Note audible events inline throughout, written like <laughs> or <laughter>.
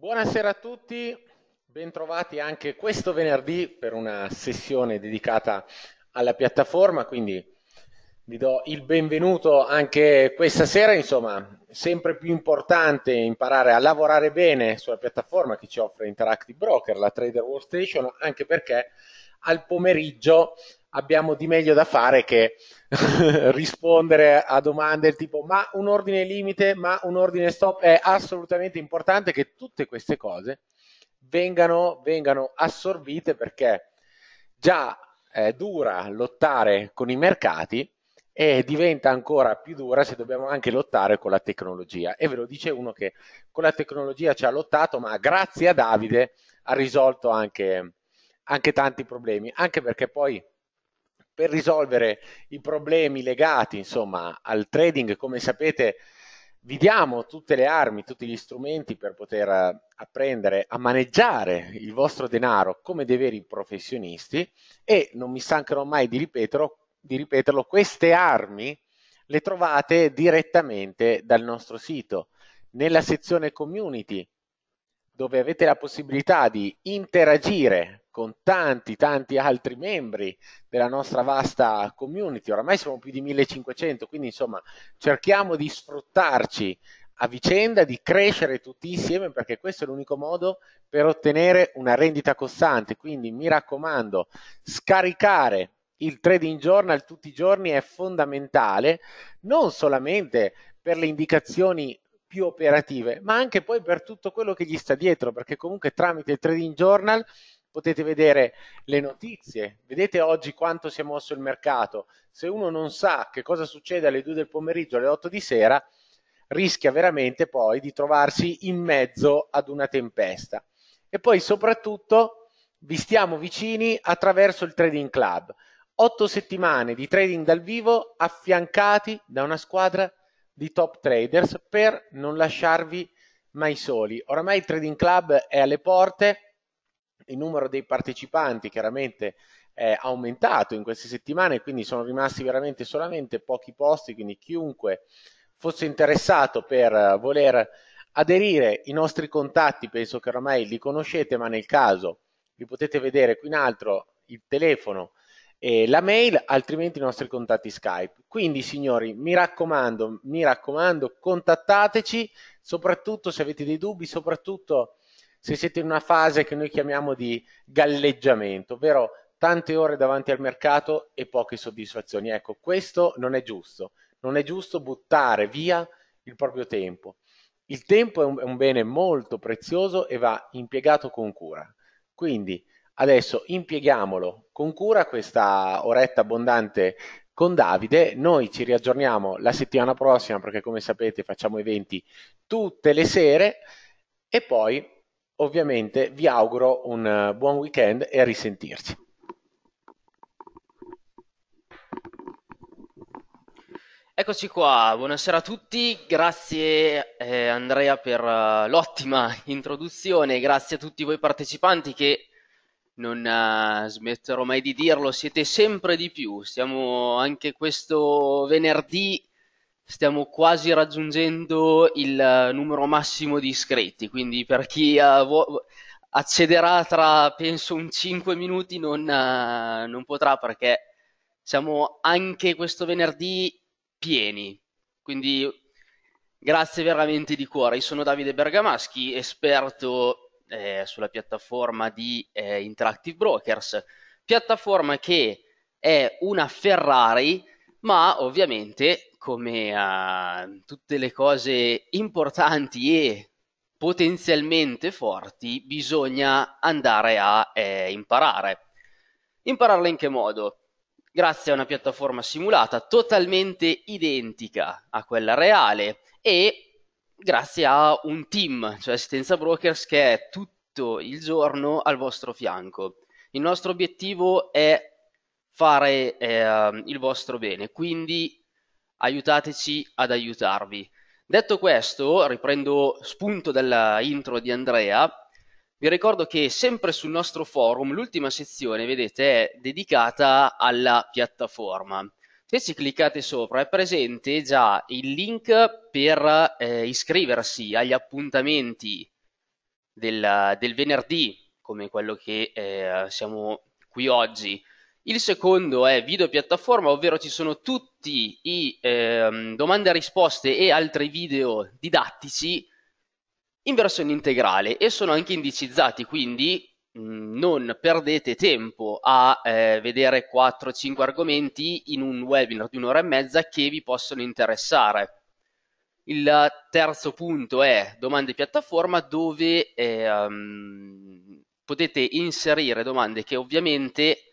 Buonasera a tutti, bentrovati anche questo venerdì per una sessione dedicata alla piattaforma, quindi vi do il benvenuto anche questa sera, insomma, sempre più importante imparare a lavorare bene sulla piattaforma che ci offre Interactive Broker, la Trader Workstation, anche perché al pomeriggio abbiamo di meglio da fare che <laughs> rispondere a domande tipo ma un ordine limite, ma un ordine stop, è assolutamente importante che tutte queste cose vengano, vengano assorbite perché già eh, dura lottare con i mercati e diventa ancora più dura se dobbiamo anche lottare con la tecnologia. E ve lo dice uno che con la tecnologia ci ha lottato, ma grazie a Davide ha risolto anche, anche tanti problemi, anche perché poi per risolvere i problemi legati insomma, al trading. Come sapete vi diamo tutte le armi, tutti gli strumenti per poter eh, apprendere a maneggiare il vostro denaro come dei veri professionisti e non mi stancherò mai di ripeterlo, di ripeterlo queste armi le trovate direttamente dal nostro sito nella sezione community dove avete la possibilità di interagire con tanti, tanti altri membri della nostra vasta community. Oramai siamo più di 1500, quindi insomma cerchiamo di sfruttarci a vicenda, di crescere tutti insieme perché questo è l'unico modo per ottenere una rendita costante. Quindi mi raccomando, scaricare il trading journal tutti i giorni è fondamentale, non solamente per le indicazioni più operative, ma anche poi per tutto quello che gli sta dietro, perché comunque tramite il trading journal potete vedere le notizie, vedete oggi quanto si è mosso il mercato. Se uno non sa che cosa succede alle 2 del pomeriggio, alle 8 di sera, rischia veramente poi di trovarsi in mezzo ad una tempesta. E poi soprattutto vi stiamo vicini attraverso il Trading Club. Otto settimane di trading dal vivo affiancati da una squadra di top traders per non lasciarvi mai soli. Oramai il Trading Club è alle porte, il numero dei partecipanti chiaramente è aumentato in queste settimane, quindi sono rimasti veramente solamente pochi posti, quindi chiunque fosse interessato per eh, voler aderire, i nostri contatti penso che oramai li conoscete, ma nel caso vi potete vedere qui in alto il telefono e la mail, altrimenti i nostri contatti Skype. Quindi, signori, mi raccomando, mi raccomando, contattateci, soprattutto se avete dei dubbi, soprattutto se siete in una fase che noi chiamiamo di galleggiamento, ovvero tante ore davanti al mercato e poche soddisfazioni. Ecco, questo non è giusto. Non è giusto buttare via il proprio tempo. Il tempo è un, è un bene molto prezioso e va impiegato con cura. Quindi adesso impieghiamolo con cura questa oretta abbondante con Davide. Noi ci riaggiorniamo la settimana prossima perché come sapete facciamo eventi tutte le sere e poi Ovviamente vi auguro un eh, buon weekend e a risentirci. Eccoci qua, buonasera a tutti, grazie eh, Andrea per uh, l'ottima <laughs> introduzione, grazie a tutti voi partecipanti che non uh, smetterò mai di dirlo, siete sempre di più, siamo anche questo venerdì stiamo quasi raggiungendo il eh, numero massimo di iscritti, quindi per chi uh, eh, vu- accederà tra penso un 5 minuti non, uh, non, potrà perché siamo anche questo venerdì pieni. Quindi grazie veramente di cuore. Io sono Davide Bergamaschi, esperto eh, sulla piattaforma di eh, Interactive Brokers, piattaforma che è una Ferrari, ma ovviamente come a tutte le cose importanti e potenzialmente forti bisogna andare a eh, imparare. Impararla in che modo? Grazie a una piattaforma simulata totalmente identica a quella reale e grazie a un team, cioè Assistenza Brokers, che è tutto il giorno al vostro fianco. Il nostro obiettivo è fare eh, il vostro bene, quindi aiutateci ad aiutarvi. Detto questo, riprendo spunto dalla intro di Andrea, vi ricordo che sempre sul nostro forum l'ultima sezione, vedete, è dedicata alla piattaforma. Se ci cliccate sopra è presente già il link per eh, iscriversi agli appuntamenti del, del venerdì, come quello che eh, siamo qui oggi, il secondo è video piattaforma, ovvero ci sono tutti i ehm, domande e risposte e altri video didattici in versione integrale e sono anche indicizzati, quindi mm, non perdete tempo a eh, vedere 4-5 argomenti in un webinar di un'ora e mezza che vi possono interessare. Il terzo punto è domande piattaforma dove ehm, potete inserire domande che ovviamente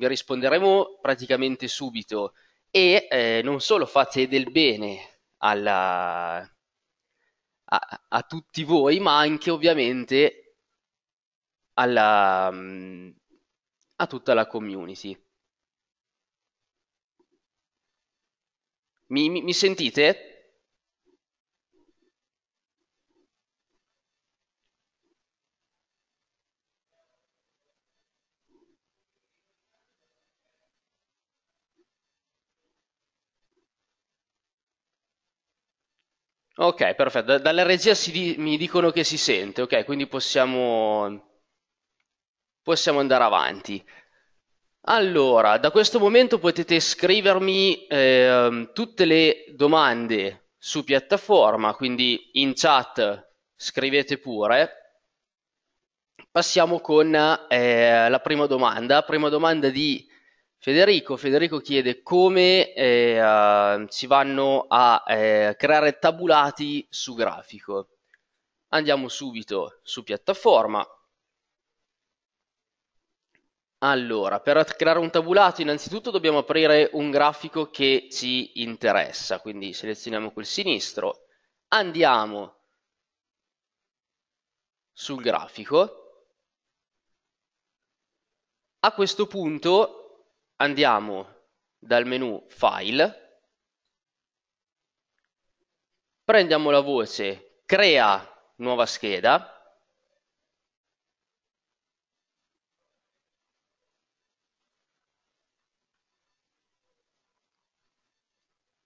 vi risponderemo praticamente subito e eh, non solo fate del bene alla, a, a, tutti voi, ma anche ovviamente alla, a tutta la community. mi, mi, mi sentite? Ok, perfetto. Dalla regia di- mi dicono che si sente, ok, quindi possiamo, possiamo andare avanti. Allora, da questo momento potete scrivermi ehm, tutte le domande su piattaforma, quindi in chat scrivete pure. Passiamo con eh, la prima domanda, prima domanda di Federico, Federico chiede come eh, uh, si vanno a eh, creare tabulati su grafico. Andiamo subito su piattaforma. Allora, per creare un tabulato innanzitutto dobbiamo aprire un grafico che ci interessa, quindi selezioniamo quel sinistro, andiamo sul grafico. A questo punto andiamo dal menu File, prendiamo la voce Crea nuova scheda,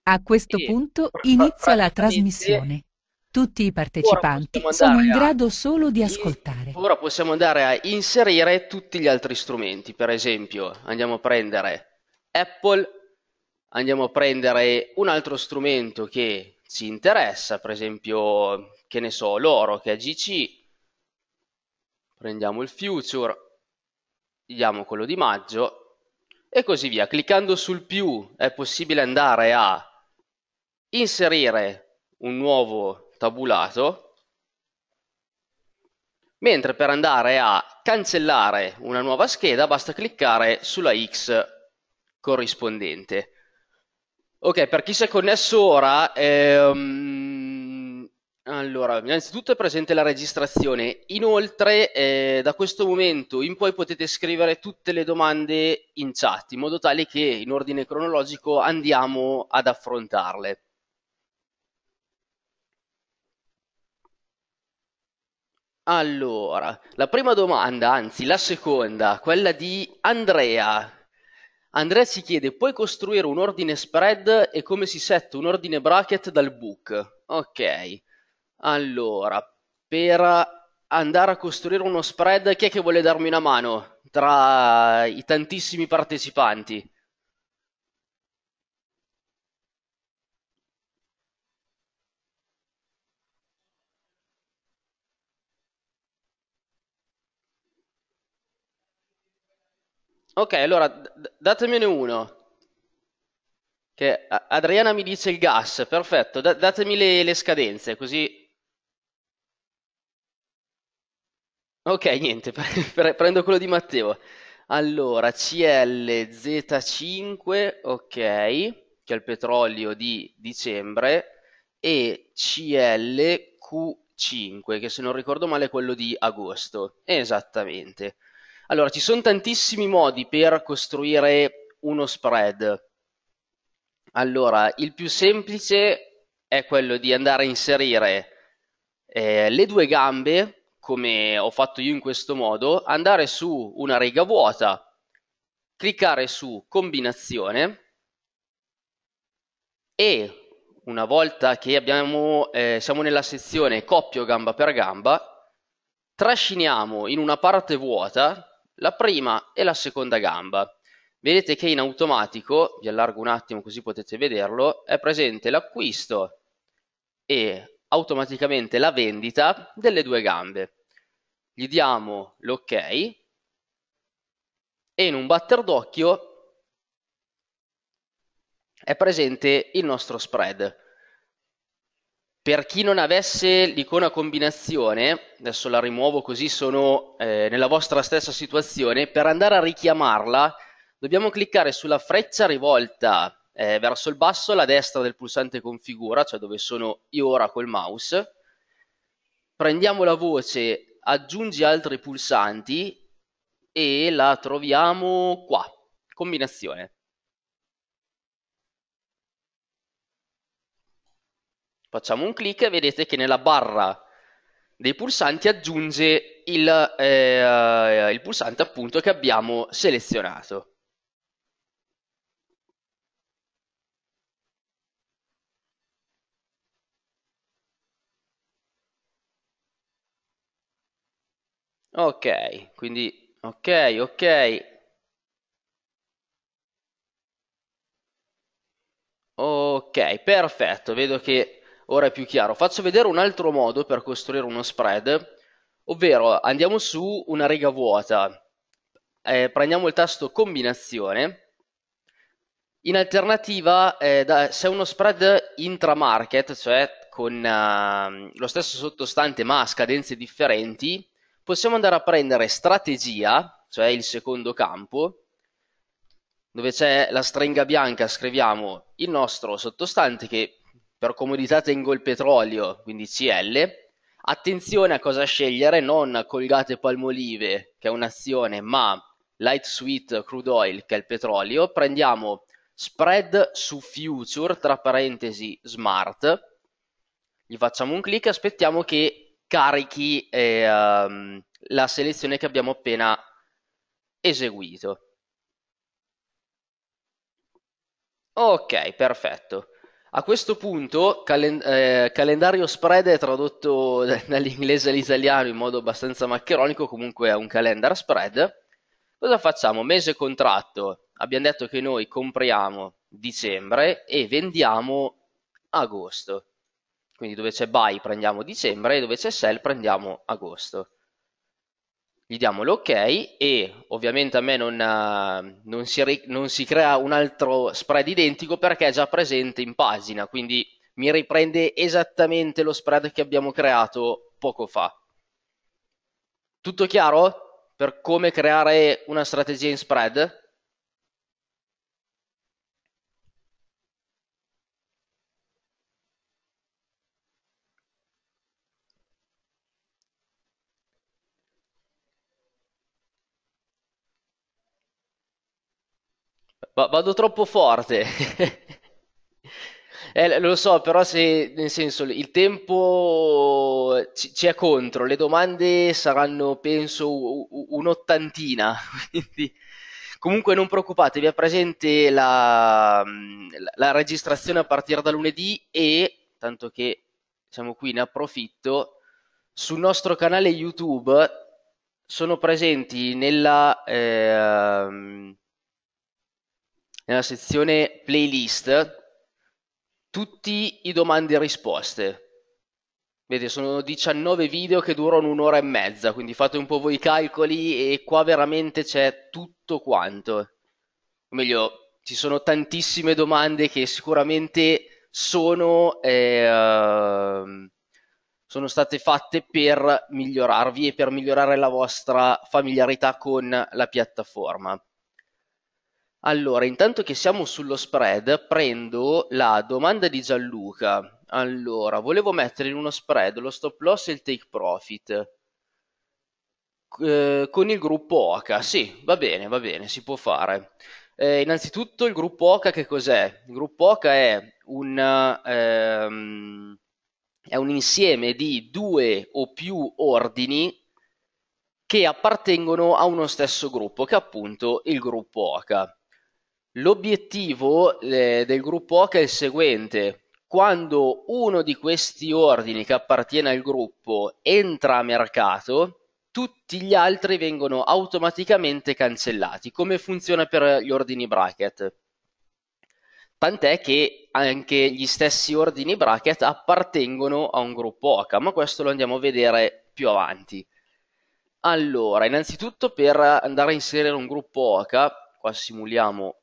A questo punto inizia la trasmissione. Tutti i partecipanti sono in grado solo di ascoltare. Ora possiamo andare a inserire tutti gli altri strumenti, per esempio andiamo a prendere Apple, andiamo a prendere un altro strumento che ci interessa, per esempio, che ne so, l'oro che è GC, prendiamo il future, diamo quello di maggio e così via. Cliccando sul più è possibile andare a inserire un nuovo strumento tabulato, mentre per andare a cancellare una nuova scheda basta cliccare sulla X corrispondente. Ok, per chi si è connesso ora, ehm, allora, innanzitutto è presente la registrazione, inoltre eh, da questo momento in poi potete scrivere tutte le domande in chat, in modo tale che in ordine cronologico andiamo ad affrontarle. Allora, la prima domanda, anzi la seconda, quella di Andrea. Andrea si chiede, puoi costruire un ordine spread e come si setta un ordine bracket dal book? Ok, allora, per andare a costruire uno spread, chi è che vuole darmi una mano tra i tantissimi partecipanti? Ok, allora d- datemene uno. Che Adriana mi dice il gas, perfetto, da- datemi le, le scadenze, così... Ok, niente, <laughs> pre- prendo quello di Matteo. Allora, CLZ5, ok, che è il petrolio di dicembre, e CLQ5, che se non ricordo male è quello di agosto. Esattamente. Allora, ci sono tantissimi modi per costruire uno spread. Allora, il più semplice è quello di andare a inserire eh, le due gambe, come ho fatto io in questo modo, andare su una riga vuota, cliccare su combinazione e una volta che abbiamo, eh, siamo nella sezione coppio gamba per gamba, trasciniamo in una parte vuota la prima e la seconda gamba. Vedete che in automatico, vi allargo un attimo così potete vederlo, è presente l'acquisto e automaticamente la vendita delle due gambe. Gli diamo l'ok e in un batter d'occhio è presente il nostro spread. Per chi non avesse l'icona combinazione, adesso la rimuovo così sono eh, nella vostra stessa situazione, per andare a richiamarla dobbiamo cliccare sulla freccia rivolta eh, verso il basso alla destra del pulsante configura, cioè dove sono io ora col mouse, prendiamo la voce aggiungi altri pulsanti e la troviamo qua, combinazione. Facciamo un clic e vedete che nella barra dei pulsanti aggiunge il, eh, il pulsante appunto che abbiamo selezionato. Ok, quindi ok, ok. Ok, perfetto, vedo che ora è più chiaro. Faccio vedere un altro modo per costruire uno spread, ovvero andiamo su una riga vuota, eh, prendiamo il tasto combinazione, in alternativa eh, da, se uno spread intramarket, cioè con eh, lo stesso sottostante ma a scadenze differenti, possiamo andare a prendere strategia, cioè il secondo campo, dove c'è la stringa bianca scriviamo il nostro sottostante che per comodità tengo il petrolio, quindi CL. Attenzione a cosa scegliere, non colgate palmolive, che è un'azione, ma light sweet crude oil, che è il petrolio. Prendiamo spread su future, tra parentesi smart. Gli facciamo un clic e aspettiamo che carichi eh, um, la selezione che abbiamo appena eseguito. Ok, perfetto. A questo punto, calen- eh, calendario spread è tradotto <laughs> dall'inglese all'italiano in modo abbastanza maccheronico, comunque è un calendar spread. Cosa facciamo? Mese contratto. Abbiamo detto che noi compriamo dicembre e vendiamo agosto. Quindi dove c'è buy prendiamo dicembre e dove c'è sell prendiamo agosto gli diamo l'ok e ovviamente a me non, eh, non, si, non, si, crea un altro spread identico perché è già presente in pagina, quindi mi riprende esattamente lo spread che abbiamo creato poco fa. Tutto chiaro per come creare una strategia in spread? vado troppo forte. <laughs> Eh, lo so, però se, nel senso, il tempo eh, ci, ci è contro, le domande saranno, penso, un'ottantina, <laughs> quindi comunque non preoccupatevi, è presente la, la registrazione a partire da lunedì e, tanto che siamo qui, ne approfitto, sul nostro canale YouTube sono presenti nella... Ehm, nella sezione playlist tutti i domande e risposte. Vedete, sono 19 video che durano un'ora e mezza, quindi fate un po' voi i calcoli e qua veramente c'è tutto quanto. O meglio, ci sono tantissime domande che sicuramente sono, eh, sono state fatte per migliorarvi e per migliorare la vostra familiarità con la piattaforma. Allora, intanto che siamo sullo spread, prendo la domanda di Gianluca. Allora, volevo mettere in uno spread lo stop loss e il take profit eh, con il gruppo OCA. Sì, va bene, va bene, si può fare. Eh, innanzitutto il gruppo OCA che cos'è? Il gruppo OCA è un, ehm, è un insieme di due o più ordini che appartengono a uno stesso gruppo, che è appunto il gruppo OCA. L'obiettivo eh, del gruppo Oca è il seguente. Quando uno di questi ordini che appartiene al gruppo entra a mercato, tutti gli altri vengono automaticamente cancellati, come funziona per gli ordini bracket. Tant'è che anche gli stessi ordini bracket appartengono a un gruppo Oca, ma questo lo andiamo a vedere più avanti. Allora, innanzitutto per andare a inserire un gruppo Oca, qua simuliamo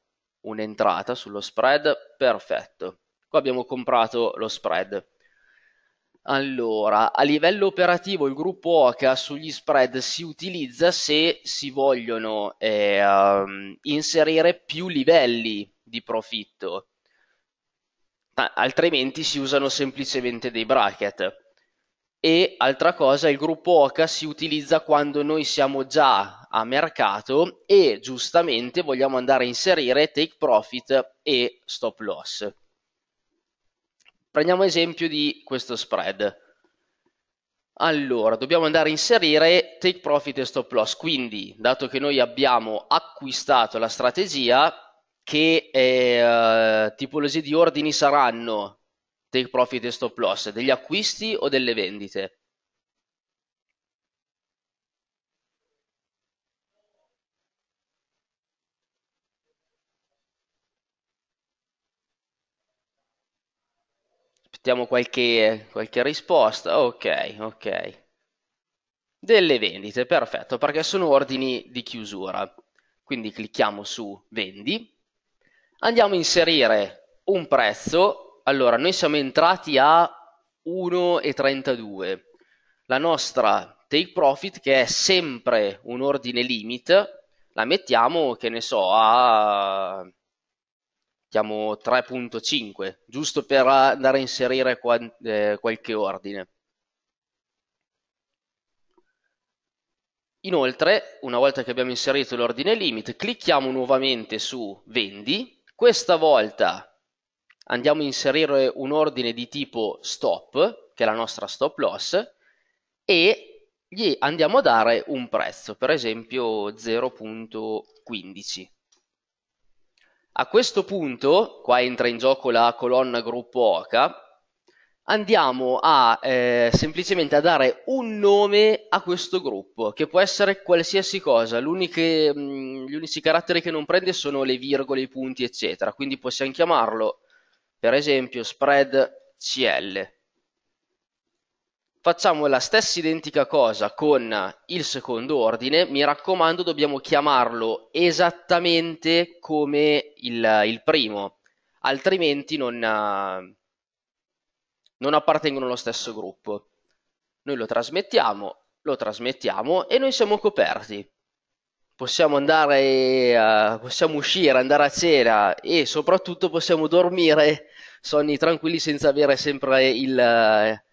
un'entrata sullo spread perfetto. Qua abbiamo comprato lo spread. Allora, a livello operativo il gruppo OCA sugli spread si utilizza se si vogliono eh, um, inserire più livelli di profitto, altrimenti si usano semplicemente dei bracket. E altra cosa, il gruppo OCA si utilizza quando noi siamo già a mercato e giustamente vogliamo andare a inserire take profit e stop loss. Prendiamo esempio di questo spread. Allora, dobbiamo andare a inserire take profit e stop loss, quindi dato che noi abbiamo acquistato la strategia, che eh, tipologie di ordini saranno take profit e stop loss? Degli acquisti o delle vendite? Aspettiamo qualche, qualche risposta. Ok, ok. Delle vendite, perfetto, perché sono ordini di chiusura. Quindi clicchiamo su vendi. Andiamo a inserire un prezzo. Allora, noi siamo entrati a 1,32. La nostra take profit, che è sempre un ordine limit, la mettiamo, che ne so, a chiamo 3.5, giusto per andare a inserire qua, eh, qualche ordine. Inoltre, una volta che abbiamo inserito l'ordine limit, clicchiamo nuovamente su Vendi, questa volta andiamo a inserire un ordine di tipo Stop, che è la nostra stop loss, e gli andiamo a dare un prezzo, per esempio 0.15. A questo punto, qua entra in gioco la colonna gruppo OCA, andiamo a eh, semplicemente a dare un nome a questo gruppo, che può essere qualsiasi cosa, L'uniche, mh, mm, gli unici caratteri che non prende sono le virgole, i punti, eccetera, quindi possiamo chiamarlo, per esempio, spread CL. Facciamo la stessa identica cosa con il secondo ordine, mi raccomando dobbiamo chiamarlo esattamente come il, il primo, altrimenti non, non appartengono allo stesso gruppo. Noi lo trasmettiamo, lo trasmettiamo e noi siamo coperti. Possiamo andare, uh, possiamo uscire, andare a cena e soprattutto possiamo dormire sonni tranquilli senza avere sempre il... Uh,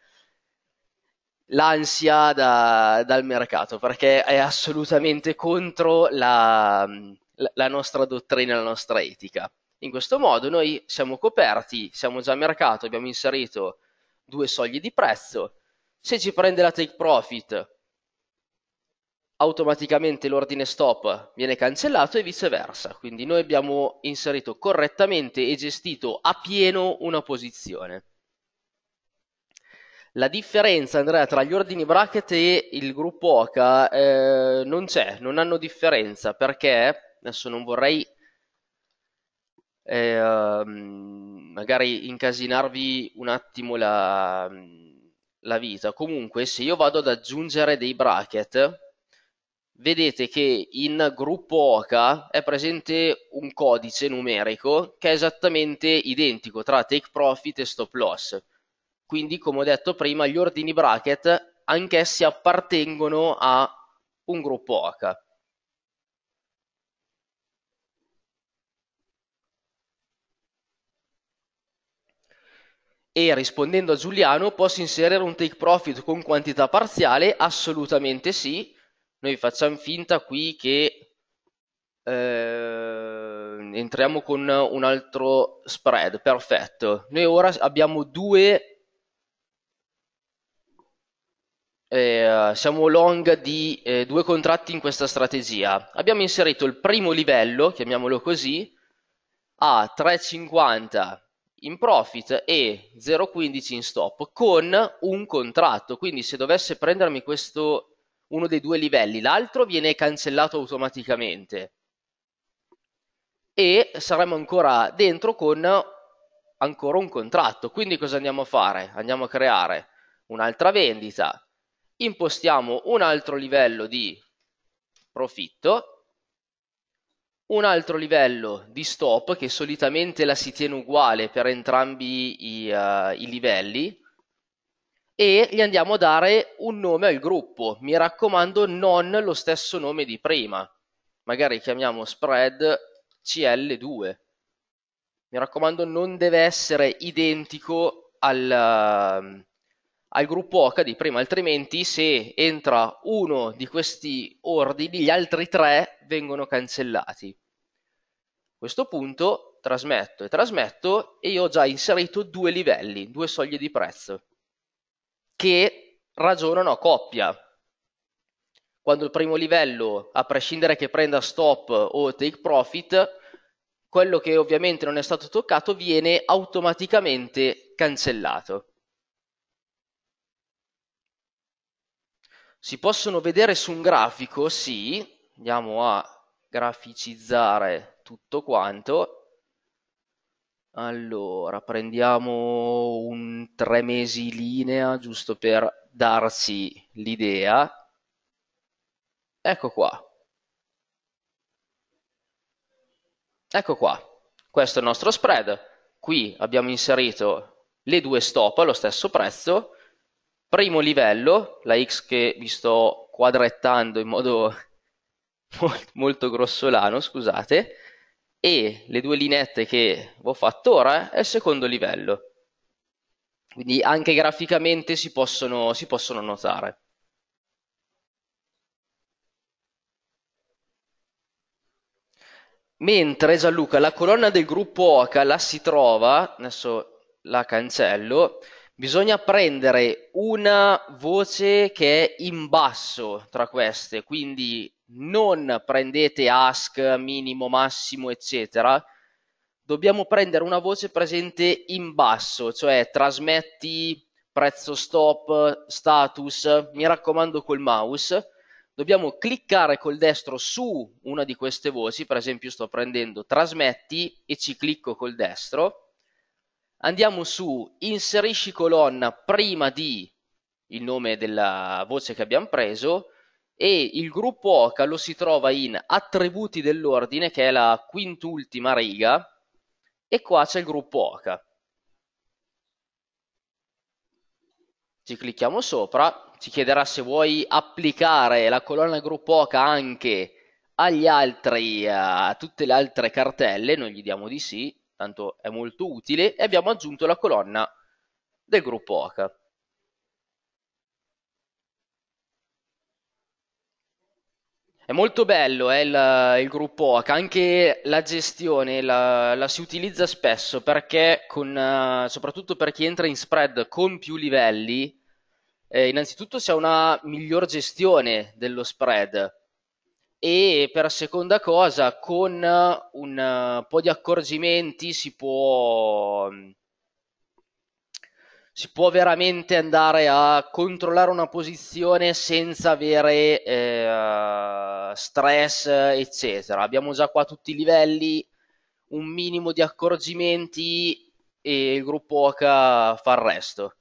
l'ansia da, dal mercato, perché è assolutamente contro la, la nostra dottrina, la nostra etica. In questo modo noi siamo coperti, siamo già a mercato, abbiamo inserito due soglie di prezzo. Se ci prende la take profit, automaticamente l'ordine stop viene cancellato e viceversa. Quindi noi abbiamo inserito correttamente e gestito a pieno una posizione. La differenza, Andrea, tra gli ordini bracket e il gruppo Oca eh, non c'è, non hanno differenza perché adesso non vorrei eh, magari incasinarvi un attimo la, la vita. Comunque, se io vado ad aggiungere dei bracket, vedete che in gruppo OCA è presente un codice numerico che è esattamente identico tra take profit e stop loss. Quindi, come ho detto prima, gli ordini bracket anch'essi appartengono a un gruppo H. E rispondendo a Giuliano, posso inserire un take profit con quantità parziale? Assolutamente sì. Noi facciamo finta qui che eh, entriamo con un altro spread, perfetto. Noi ora abbiamo due Eh, siamo long di eh, due contratti in questa strategia. Abbiamo inserito il primo livello, chiamiamolo così, a 3,50 in profit e 0,15 in stop con un contratto. Quindi se dovesse prendermi questo uno dei due livelli, l'altro viene cancellato automaticamente e saremo ancora dentro con ancora un contratto. Quindi cosa andiamo a fare? Andiamo a creare un'altra vendita impostiamo un altro livello di profitto, un altro livello di stop che solitamente la si tiene uguale per entrambi i, uh, i livelli e gli andiamo a dare un nome al gruppo, mi raccomando non lo stesso nome di prima, magari chiamiamo spread CL2, mi raccomando non deve essere identico al, uh, al gruppo H di prima, altrimenti se entra uno di questi ordini, gli altri tre vengono cancellati. A questo punto trasmetto e trasmetto e io ho già inserito due livelli, due soglie di prezzo, che ragionano a coppia. Quando il primo livello, a prescindere che prenda stop o take profit, quello che ovviamente non è stato toccato viene automaticamente cancellato si possono vedere su un grafico, sì, andiamo a graficizzare tutto quanto. Allora, prendiamo un tre mesi linea, giusto per darsi l'idea. Ecco qua. Ecco qua. Questo è il nostro spread. Qui abbiamo inserito le due stop allo stesso prezzo primo livello, la X che vi sto quadrettando in modo molto grossolano, scusate, e le due linette che ho fatto ora è il secondo livello. Quindi anche graficamente si possono, si possono notare. Mentre Gianluca, la colonna del gruppo Oca la si trova, adesso la cancello, Bisogna prendere una voce che è in basso tra queste, quindi non prendete ask, minimo, massimo, eccetera. Dobbiamo prendere una voce presente in basso, cioè trasmetti, prezzo stop, status, mi raccomando col mouse. Dobbiamo cliccare col destro su una di queste voci, per esempio sto prendendo trasmetti e ci clicco col destro andiamo su inserisci colonna prima di il nome della voce che abbiamo preso e il gruppo OCA lo si trova in attributi dell'ordine che è la quintultima riga e qua c'è il gruppo OCA. Ci clicchiamo sopra, ci chiederà se vuoi applicare la colonna gruppo OCA anche agli altri, a tutte le altre cartelle, noi gli diamo di sì, tanto è molto utile, e abbiamo aggiunto la colonna del gruppo H. È molto bello eh, il, il, gruppo H, anche la gestione la, la si utilizza spesso perché con, eh, soprattutto per chi entra in spread con più livelli, eh, innanzitutto c'è una miglior gestione dello spread, e per seconda cosa, con eh, un eh, po' di accorgimenti si può, mm, si può veramente andare a controllare una posizione senza avere eh, stress, eccetera. Abbiamo già qua tutti i livelli, un minimo di accorgimenti e il gruppo H fa il resto.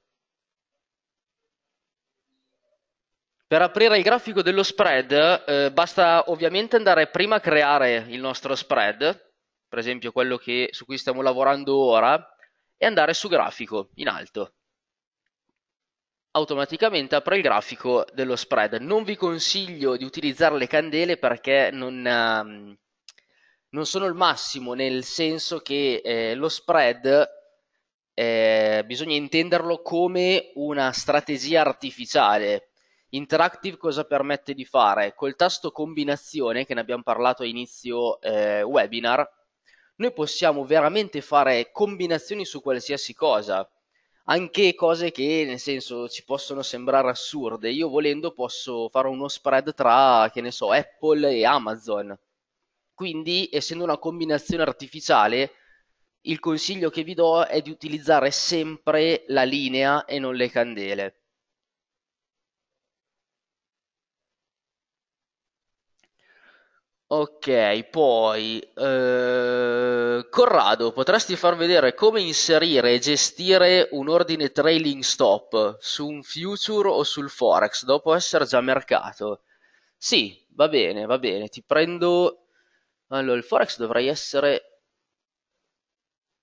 Per aprire il grafico dello spread eh, basta ovviamente andare prima a creare il nostro spread, per esempio quello che, su cui stiamo lavorando ora, e andare su grafico in alto. Automaticamente apre il grafico dello spread. Non vi consiglio di utilizzare le candele perché non, ehm, non sono il massimo, nel senso che eh, lo spread eh, bisogna intenderlo come una strategia artificiale Interactive cosa permette di fare? Col tasto combinazione, che ne abbiamo parlato a inizio eh, webinar, noi possiamo veramente fare combinazioni su qualsiasi cosa, anche cose che nel senso ci possono sembrare assurde. Io volendo posso fare uno spread tra, che ne so, Apple e Amazon. Quindi, essendo una combinazione artificiale, il consiglio che vi do è di utilizzare sempre la linea e non le candele. Ok, poi eh, Corrado, potresti far vedere come inserire e gestire un ordine trailing stop su un future o sul forex dopo essere già mercato? Sì, va bene, va bene, ti prendo... Allora, il forex dovrei essere...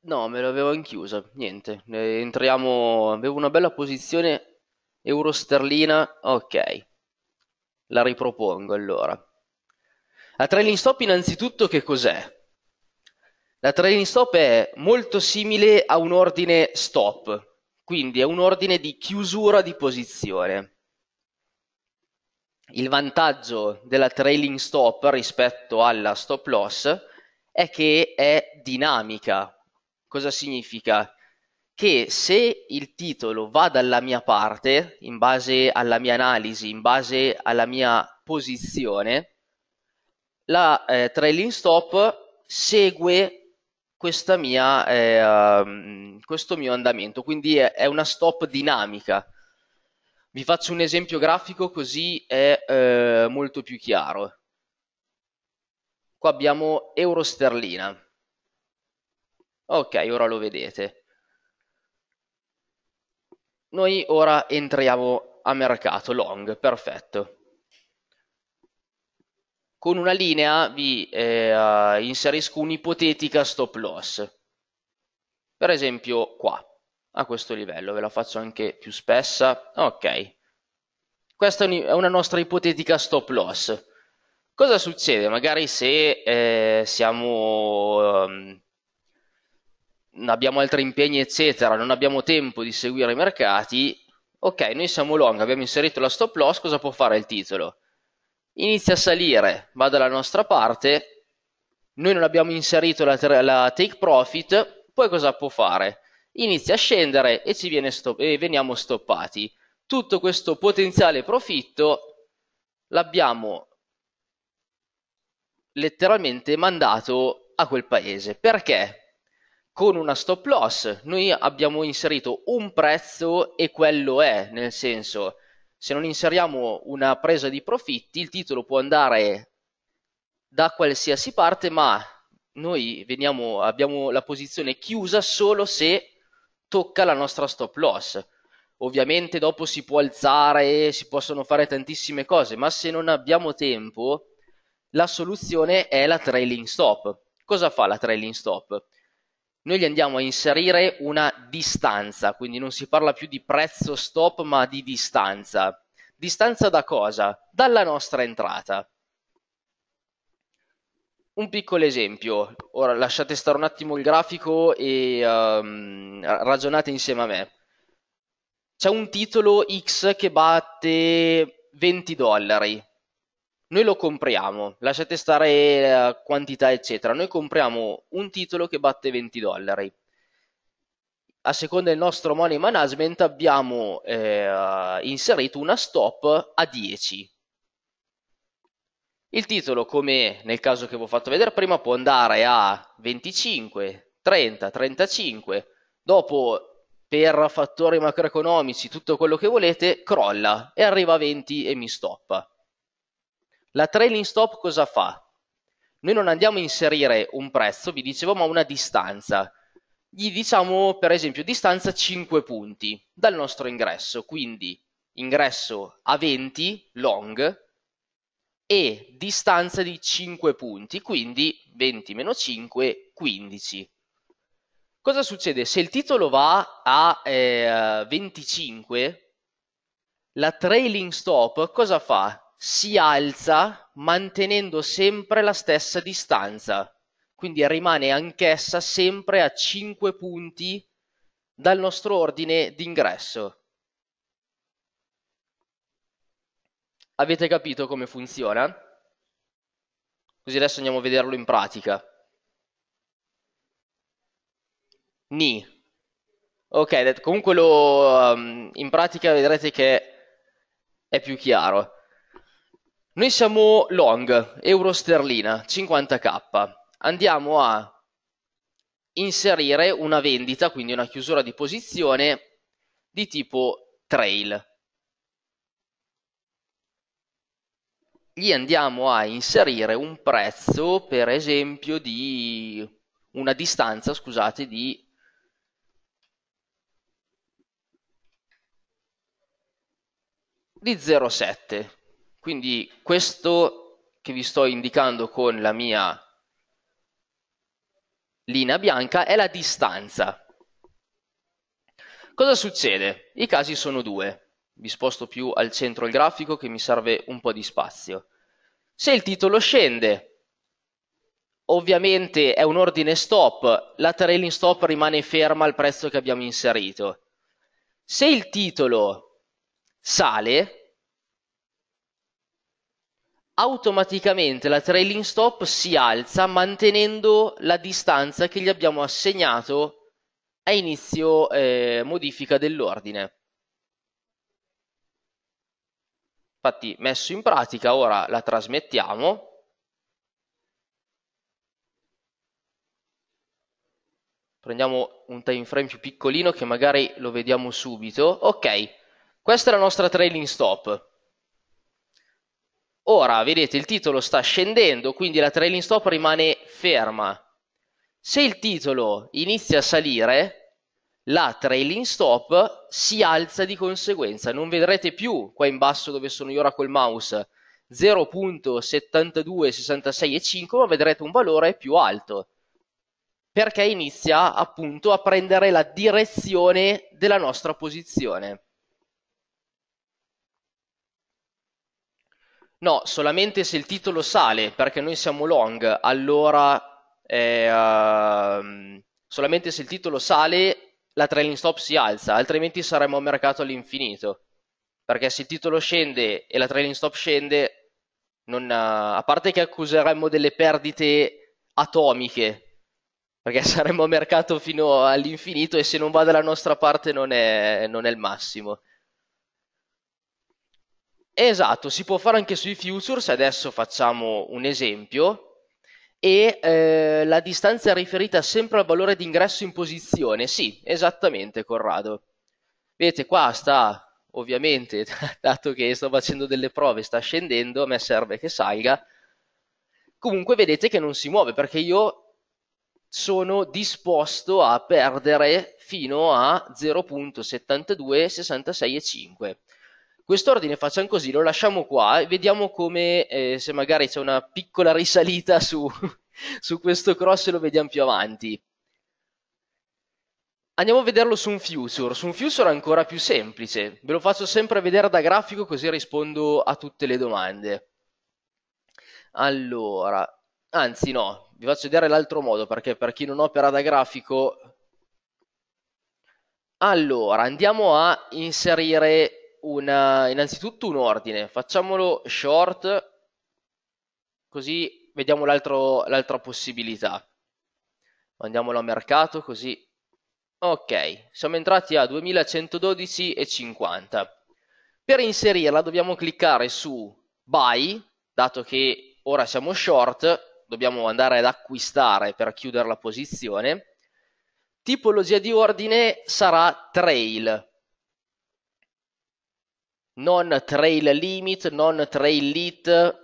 No, me l'avevo inchiusa, niente, entriamo... Avevo una bella posizione euro sterlina, ok, la ripropongo allora. La trailing stop innanzitutto che cos'è? La trailing stop è molto simile a un ordine stop, quindi è un ordine di chiusura di posizione. Il vantaggio della trailing stop rispetto alla stop loss è che è dinamica. Cosa significa? Che se il titolo va dalla mia parte, in base alla mia analisi, in base alla mia posizione, la eh, trailing stop segue mia, eh, questo mio andamento, quindi è, è, una stop dinamica. Vi faccio un esempio grafico così è eh, molto più chiaro. Qua abbiamo euro sterlina. Ok, ora lo vedete. Noi ora entriamo a mercato, long, perfetto con una linea vi eh, inserisco un'ipotetica stop loss. Per esempio qua, a questo livello, ve la faccio anche più spessa. Ok, questa è una nostra ipotetica stop loss. Cosa succede? Magari se eh, siamo, um, abbiamo altri impegni, eccetera, non abbiamo tempo di seguire i mercati, ok, noi siamo long, abbiamo inserito la stop loss, cosa può fare il titolo? Inizia a salire, va dalla nostra parte, noi non abbiamo inserito la, la take profit, poi cosa può fare? Inizia a scendere e, ci viene stop e veniamo stoppati. Tutto questo potenziale profitto l'abbiamo letteralmente mandato a quel paese. Perché? con una stop loss. Noi abbiamo inserito un prezzo e quello è, nel senso se non inseriamo una presa di profitti, il titolo può andare da qualsiasi parte, ma noi veniamo, abbiamo la posizione chiusa solo se tocca la nostra stop loss. Ovviamente dopo si può alzare, si possono fare tantissime cose, ma se non abbiamo tempo, la soluzione è la trailing stop. Cosa fa la trailing stop? noi gli andiamo a inserire una distanza, quindi non si parla più di prezzo stop ma di distanza. Distanza da cosa? Dalla nostra entrata. Un piccolo esempio, ora lasciate stare un attimo il grafico e um, ragionate insieme a me. C'è un titolo X che batte 20 dollari, noi lo compriamo, lasciate stare la eh, quantità eccetera, noi compriamo un titolo che batte 20 dollari. A seconda del nostro money management abbiamo eh, inserito una stop a 10. Il titolo, come nel caso che vi ho fatto vedere prima, può andare a 25, 30, 35, dopo per fattori macroeconomici, tutto quello che volete, crolla e arriva a 20 e mi stoppa la trailing stop cosa fa? Noi non andiamo a inserire un prezzo, vi dicevo, ma una distanza. Gli diciamo, per esempio, distanza 5 punti dal nostro ingresso, quindi ingresso a 20 long e distanza di 5 punti, quindi 20 meno 5, 15. Cosa succede? Se il titolo va a eh, 25, la trailing stop cosa fa? si alza mantenendo sempre la stessa distanza, quindi rimane anch'essa sempre a 5 punti dal nostro ordine d'ingresso. Avete capito come funziona? Così adesso andiamo a vederlo in pratica. Ni. Ok, comunque lo, um, in pratica vedrete che è più chiaro. Noi siamo long, euro sterlina, 50k. Andiamo a inserire una vendita, quindi una chiusura di posizione di tipo trail. Gli andiamo a inserire un prezzo, per esempio, di una distanza, scusate, di 0,7 quindi questo che vi sto indicando con la mia linea bianca è la distanza. Cosa succede? I casi sono due. Vi sposto più al centro il grafico che mi serve un po' di spazio. Se il titolo scende, ovviamente è un ordine stop, la trailing stop rimane ferma al prezzo che abbiamo inserito. Se il titolo sale, automaticamente la trailing stop si alza mantenendo la distanza che gli abbiamo assegnato a inizio eh, modifica dell'ordine. Infatti messo in pratica, ora la trasmettiamo. Prendiamo un time frame più piccolino che magari lo vediamo subito. Ok, questa è la nostra trailing stop. Ora, vedete, il titolo sta scendendo, quindi la trailing stop rimane ferma. Se il titolo inizia a salire, la trailing stop si alza di conseguenza. Non vedrete più qua in basso dove sono io ora col mouse e 5, ma vedrete un valore più alto perché inizia appunto a prendere la direzione della nostra posizione. No, solamente se il titolo sale, perché noi siamo long, allora eh, ehm, solamente se il titolo sale la trailing stop si alza, altrimenti saremmo a mercato all'infinito. Perché se il titolo scende e la trailing stop scende, non, a parte che accuseremmo delle perdite atomiche, perché <laughs> saremmo a mercato fino all'infinito e se non va dalla nostra parte non è, non è il massimo. Esatto, si può fare anche sui futures, adesso facciamo un esempio, e eh, la distanza è riferita sempre al valore di ingresso in posizione, sì, esattamente Corrado. Vedete qua sta, ovviamente, <laughs> dato che sto facendo delle prove, sta scendendo, a me serve che salga, comunque vedete che non si muove perché io sono disposto a perdere fino a e 5. Quest'ordine facciamo così, lo lasciamo qua e vediamo come, eh, se magari c'è una piccola risalita su, <laughs> su questo cross e lo vediamo più avanti. Andiamo a vederlo su un future, su un future è ancora più semplice, ve lo faccio sempre vedere da grafico così rispondo a tutte le domande. Allora, anzi no, vi faccio vedere l'altro modo perché per chi non opera da grafico... Allora, andiamo a inserire una, eh, innanzitutto un ordine, facciamolo short, così vediamo l'altra possibilità. Mandiamolo a mercato così. Ok, siamo entrati a 2112,50. Per inserirla dobbiamo cliccare su Buy, dato che ora siamo short, dobbiamo andare ad acquistare per chiudere la posizione. Tipologia di ordine sarà Trail non trail limit, non trail lead,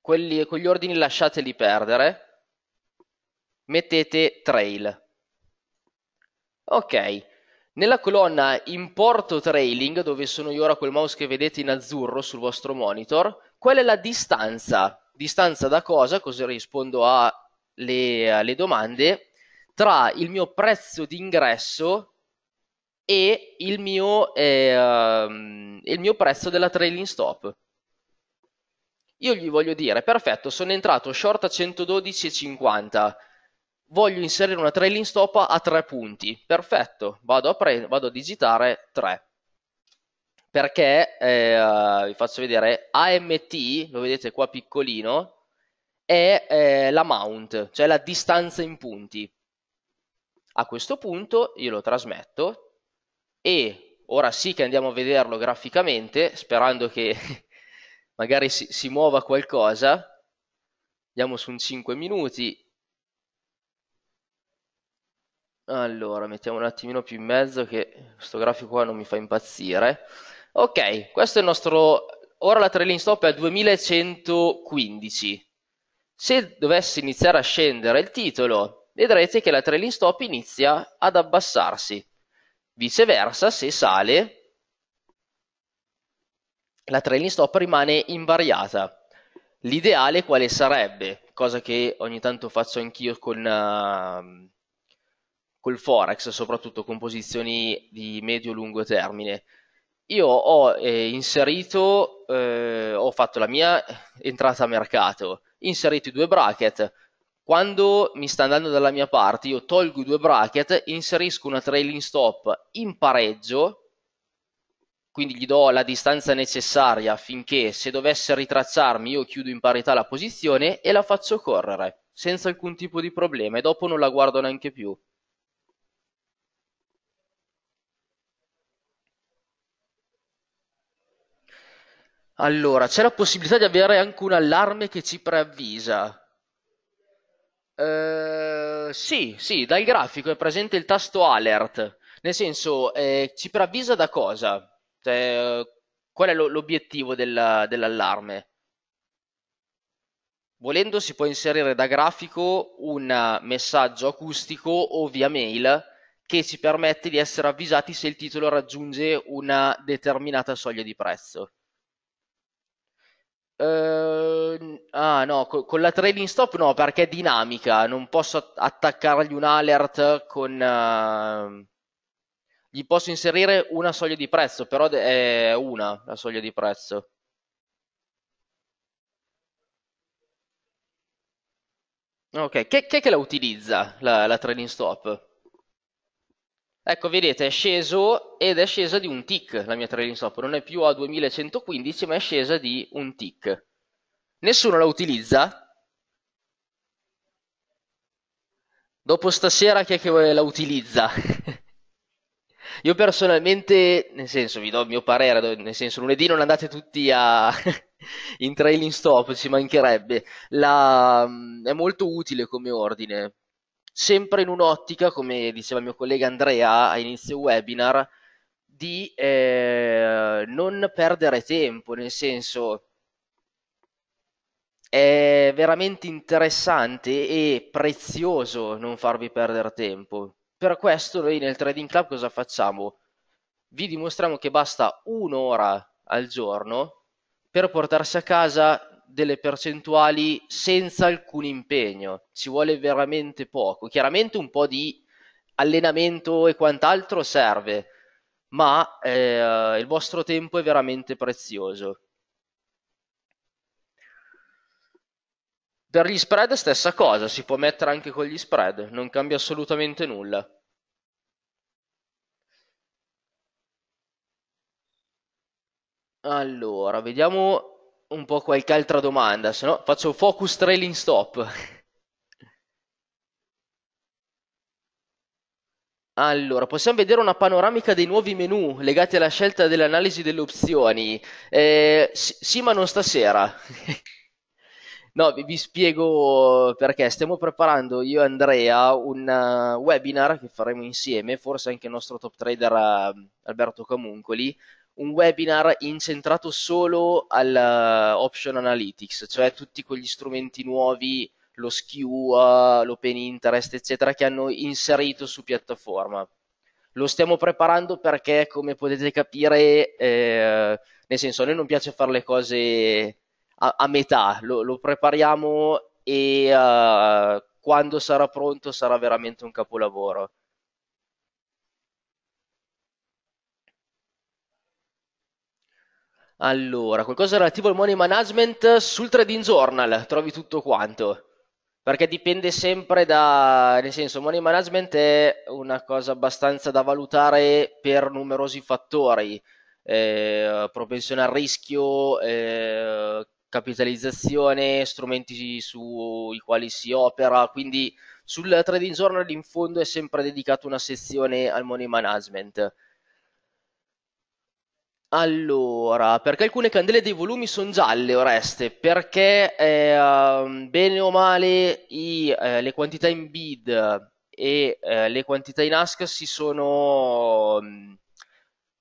quelli, quegli ordini lasciateli perdere, mettete trail. Ok, nella colonna importo trailing, dove sono io ora quel mouse che vedete in azzurro sul vostro monitor, qual è la distanza? Distanza da cosa? Così rispondo alle domande. Tra il mio prezzo d'ingresso e il mio, eh, il mio prezzo della trailing stop. Io gli voglio dire, perfetto, sono entrato short a 112,50, voglio inserire una trailing stop a 3 punti, perfetto, vado a, pre- vado a digitare 3. Perché, eh, vi faccio vedere, AMT, lo vedete qua piccolino, è eh, l'amount, cioè la distanza in punti. A questo punto io lo trasmetto, e ora sì che andiamo a vederlo graficamente, sperando che <laughs> magari si, si muova qualcosa. Andiamo su un 5 minuti. Allora, mettiamo un attimino più in mezzo che questo grafico qua non mi fa impazzire. Ok, questo è il nostro... Ora la trailing stop è a 2115. Se dovesse iniziare a scendere il titolo, vedrete che la trailing stop inizia ad abbassarsi. Viceversa, se sale, la trailing stop rimane invariata. L'ideale quale sarebbe? Cosa che ogni tanto faccio anch'io con, uh, col Forex, soprattutto con posizioni di medio-lungo termine. Io ho eh, inserito, eh, ho fatto la mia entrata a mercato, inserito i due bracket, quando mi sta andando dalla mia parte, io tolgo i due bracket, inserisco una trailing stop in pareggio, quindi gli do la distanza necessaria affinché se dovesse ritracciarmi io chiudo in parità la posizione e la faccio correre senza alcun tipo di problema e dopo non la guardo neanche più. Allora, c'è la possibilità di avere anche un allarme che ci preavvisa. Eh, sì, sì, dal grafico è presente il tasto alert, nel senso eh, ci preavvisa da cosa? Cioè, qual è l'obiettivo della- dell'allarme? Volendo si può inserire da grafico un messaggio acustico o via mail che ci permette di essere avvisati se il titolo raggiunge una determinata soglia di prezzo. Eh, ah no, co- con la trading stop no, perché è dinamica, non posso att- attaccargli un alert con... eh, gli posso inserire una soglia di prezzo, però de- è una la soglia di prezzo. Ok, chi chi che la utilizza la, la trading stop? Ecco, vedete, è sceso ed è scesa di un tick la mia trailing stop, non è più a 2115 ma è scesa di un tick. Nessuno la utilizza? Dopo stasera chi è che la utilizza? <laughs> Io personalmente, nel senso, vi do il mio parere, nel senso, lunedì non andate tutti a... <laughs> in trailing stop, ci mancherebbe. La... Mm, è molto utile come ordine, sempre in un'ottica, come diceva il mio collega Andrea a inizio webinar, di eh, non perdere tempo, nel senso è veramente interessante e prezioso non farvi perdere tempo. Per questo noi nel Trading Club cosa facciamo? Vi dimostriamo che basta un'ora al giorno per portarsi a casa delle percentuali senza alcun impegno, ci vuole veramente poco. Chiaramente un po' di allenamento e quant'altro serve, ma eh, il vostro tempo è veramente prezioso. Per gli spread stessa cosa, si può mettere anche con gli spread, non cambia assolutamente nulla. Allora, vediamo un po' qualche altra domanda, se no faccio focus trailing stop. Allora, possiamo vedere una panoramica dei nuovi menu legati alla scelta dell'analisi delle opzioni. Eh, sì, ma non stasera. <laughs> no, vi, vi, spiego perché. Stiamo preparando io e Andrea un eh, webinar che faremo insieme, forse anche il nostro top trader eh, Alberto Camuncoli, un webinar incentrato solo all'option eh, analytics, cioè tutti quegli strumenti nuovi, lo SKU, eh, l'open interest, eccetera, che hanno inserito su piattaforma. Lo stiamo preparando perché, come potete capire, eh, nel senso, a noi non piace fare le cose a, a metà, lo, lo, prepariamo e uh, quando sarà pronto sarà veramente un capolavoro. Allora, qualcosa relativo al money management sul trading journal, trovi tutto quanto. Perché dipende sempre da, nel senso, money management è una cosa abbastanza da valutare per numerosi fattori, eh, propensione al rischio, eh, capitalizzazione, strumenti sui quali si opera, quindi sul trading journal in fondo è sempre dedicata una sezione al money management. Allora, perché alcune candele dei volumi sono gialle, Oreste? Perché eh, bene o male i, eh, le quantità in bid e eh, le quantità in ask si sono, mm,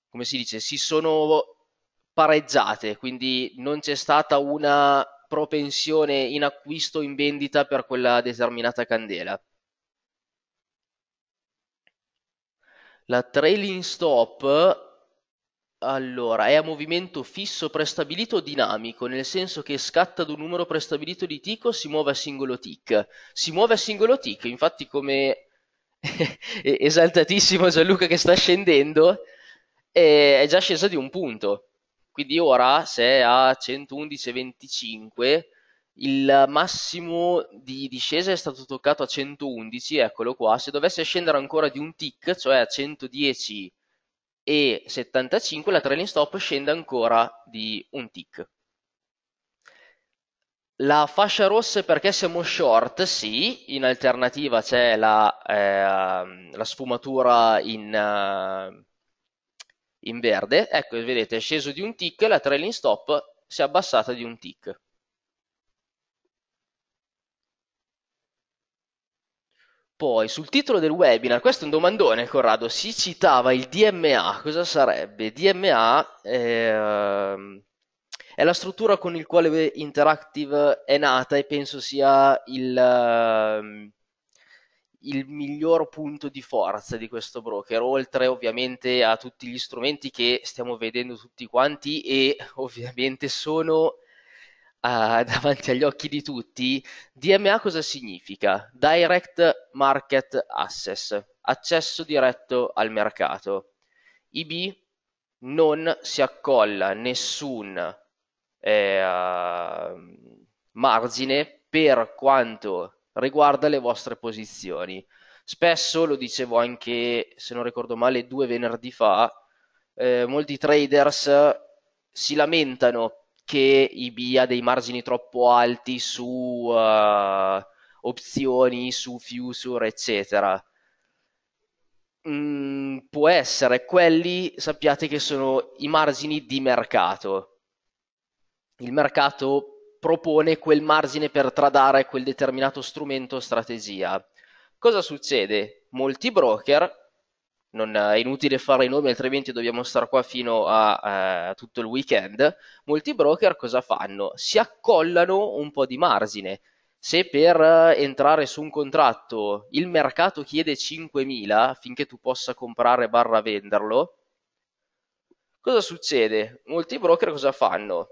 come si dice, si sono pareggiate, quindi non c'è stata una propensione in acquisto o in vendita per quella determinata candela. La trailing stop allora, è a movimento fisso prestabilito o dinamico, nel senso che scatta ad un numero prestabilito di tick o si muove a singolo tick. Si muove a singolo tick, infatti come <laughs> esaltatissimo Gianluca che sta scendendo, è già scesa di un punto. Quindi ora, se è a 111,25, il massimo di discesa è stato toccato a 111, eccolo qua. Se dovesse scendere ancora di un tick, cioè a 110 e 75 la trailing stop scende ancora di un tick. La fascia rossa è perché siamo short, sì, in alternativa c'è la, eh, la sfumatura in, uh, in verde, ecco vedete è sceso di un tick, la trailing stop si è abbassata di un tick. Poi sul titolo del webinar, questo è un domandone Corrado, si citava il DMA, cosa sarebbe? DMA è, ehm, è la struttura con il quale Interactive è nata e penso sia il, ehm, il miglior punto di forza di questo broker, oltre ovviamente a tutti gli strumenti che stiamo vedendo tutti quanti e ovviamente sono uh, <laughs> davanti agli occhi di tutti, DMA cosa significa? Direct Market Access, accesso diretto al mercato. IB non si accolla nessun eh, margine per quanto riguarda le vostre posizioni. Spesso, lo dicevo anche, se non ricordo male, due venerdì fa, eh, molti traders si lamentano che IB ha dei margini troppo alti su uh, opzioni, su future, eccetera. Mm, può essere, quelli sappiate che sono i margini di mercato. Il mercato propone quel margine per tradare quel determinato strumento o strategia. Cosa succede? Molti broker non è eh, inutile fare i nomi altrimenti dobbiamo stare qua fino a eh, tutto il weekend, molti broker cosa fanno? Si accollano un po' di margine. Se per eh, entrare su un contratto il mercato chiede 5.000 affinché tu possa comprare barra venderlo, cosa succede? Molti broker cosa fanno?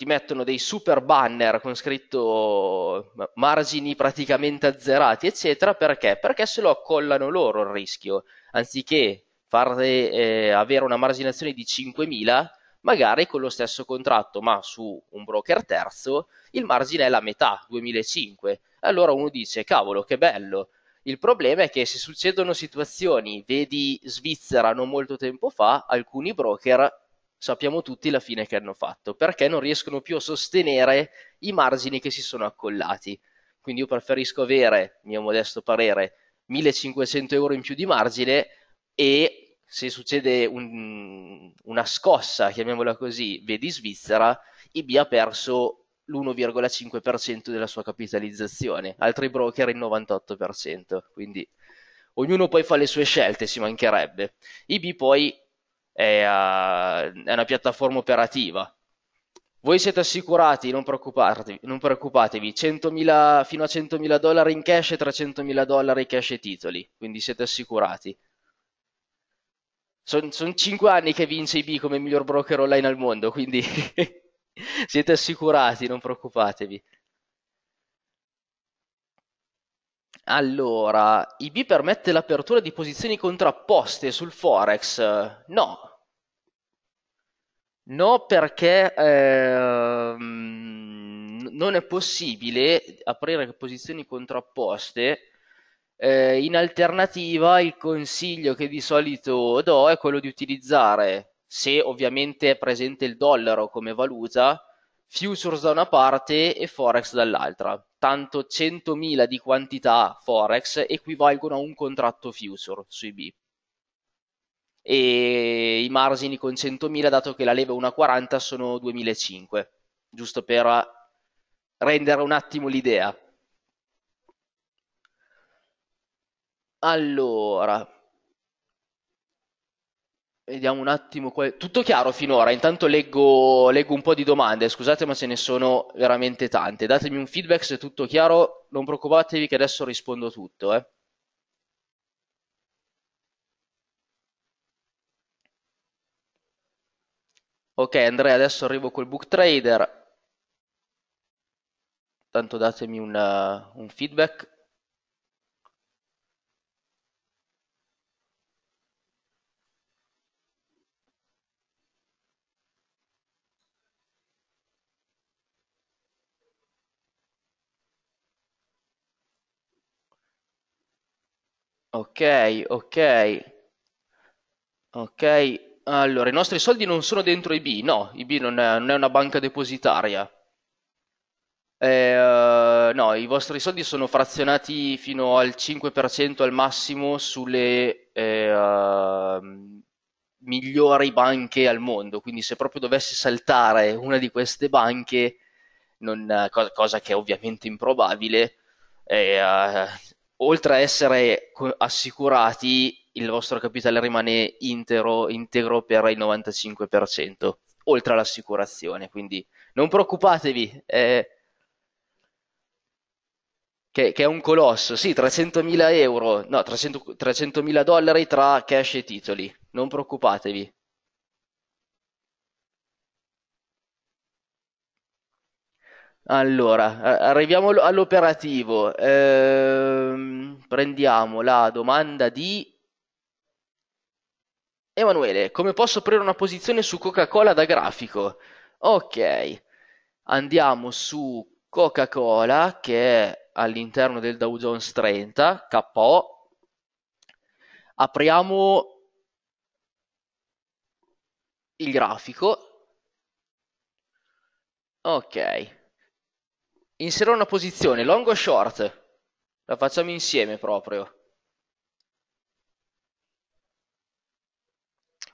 ti mettono dei super banner con scritto margini praticamente azzerati, eccetera, perché? Perché se lo accollano loro il rischio, anziché farle eh, avere una marginazione di 5.000, magari con lo stesso contratto, ma su un broker terzo, il margine è la metà, 2.500. Allora uno dice, cavolo, che bello. Il problema è che se succedono situazioni, vedi Svizzera non molto tempo fa, alcuni broker sappiamo tutti la fine che hanno fatto, perché non riescono più a sostenere i margini che si sono accollati. Quindi io preferisco avere, mio modesto parere, 1500 euro in più di margine e se succede un, una scossa, chiamiamola così, vedi Svizzera, IB ha perso l'1,5% della sua capitalizzazione, altri broker il 98%, quindi ognuno poi fa le sue scelte, si mancherebbe. IB poi è, uh, è una piattaforma operativa. Voi siete assicurati, non preoccupatevi, non preoccupatevi 100.000, fino a 100.000 dollari in cash e 300.000 dollari in cash e titoli, quindi siete assicurati. Sono son 5 anni che vince IB come miglior broker online al mondo, quindi <laughs> siete assicurati, non preoccupatevi. Allora, IB permette l'apertura di posizioni contrapposte sul Forex? No. No perché eh, non è possibile aprire posizioni contrapposte. Eh, in alternativa il consiglio che di solito do è quello di utilizzare, se ovviamente è presente il dollaro come valuta, futures da una parte e forex dall'altra. Tanto 100.000 di quantità forex equivalgono a un contratto future sui B. E i margini con 100.000, dato che la leva è 1,40, sono 2.500, giusto per rendere un attimo l'idea. Allora, Vediamo un attimo, qual... tutto chiaro finora, intanto leggo, leggo, un po' di domande, scusate ma ce ne sono veramente tante, datemi un feedback se è tutto chiaro, non preoccupatevi che adesso rispondo tutto. Eh. Ok Andrea, adesso arrivo col book trader, tanto datemi un, uh, un feedback. Ok, ok. Ok, allora i nostri soldi non sono dentro IB, no, IB non è, non è una banca depositaria. Eh, uh, no, i vostri soldi sono frazionati fino al 5% al massimo sulle eh, uh, migliori banche al mondo, quindi se proprio dovessi saltare una di queste banche, non, eh, cosa, cosa, che è ovviamente improbabile, eh, uh, oltre a essere assicurati, il vostro capitale rimane intero, integro per il 95%, oltre all'assicurazione. Quindi non preoccupatevi, eh, che, che, è un colosso. Sì, 300.000 euro, no, 300.000 dollari tra cash e titoli. Non preoccupatevi. Allora, arriviamo all'operativo. Ehm, prendiamo la domanda di Emanuele. Come posso aprire una posizione su Coca-Cola da grafico? Ok, andiamo su Coca-Cola che è all'interno del Dow Jones 30, KO. Apriamo il grafico. Ok. Insero una posizione long o short. La facciamo insieme proprio.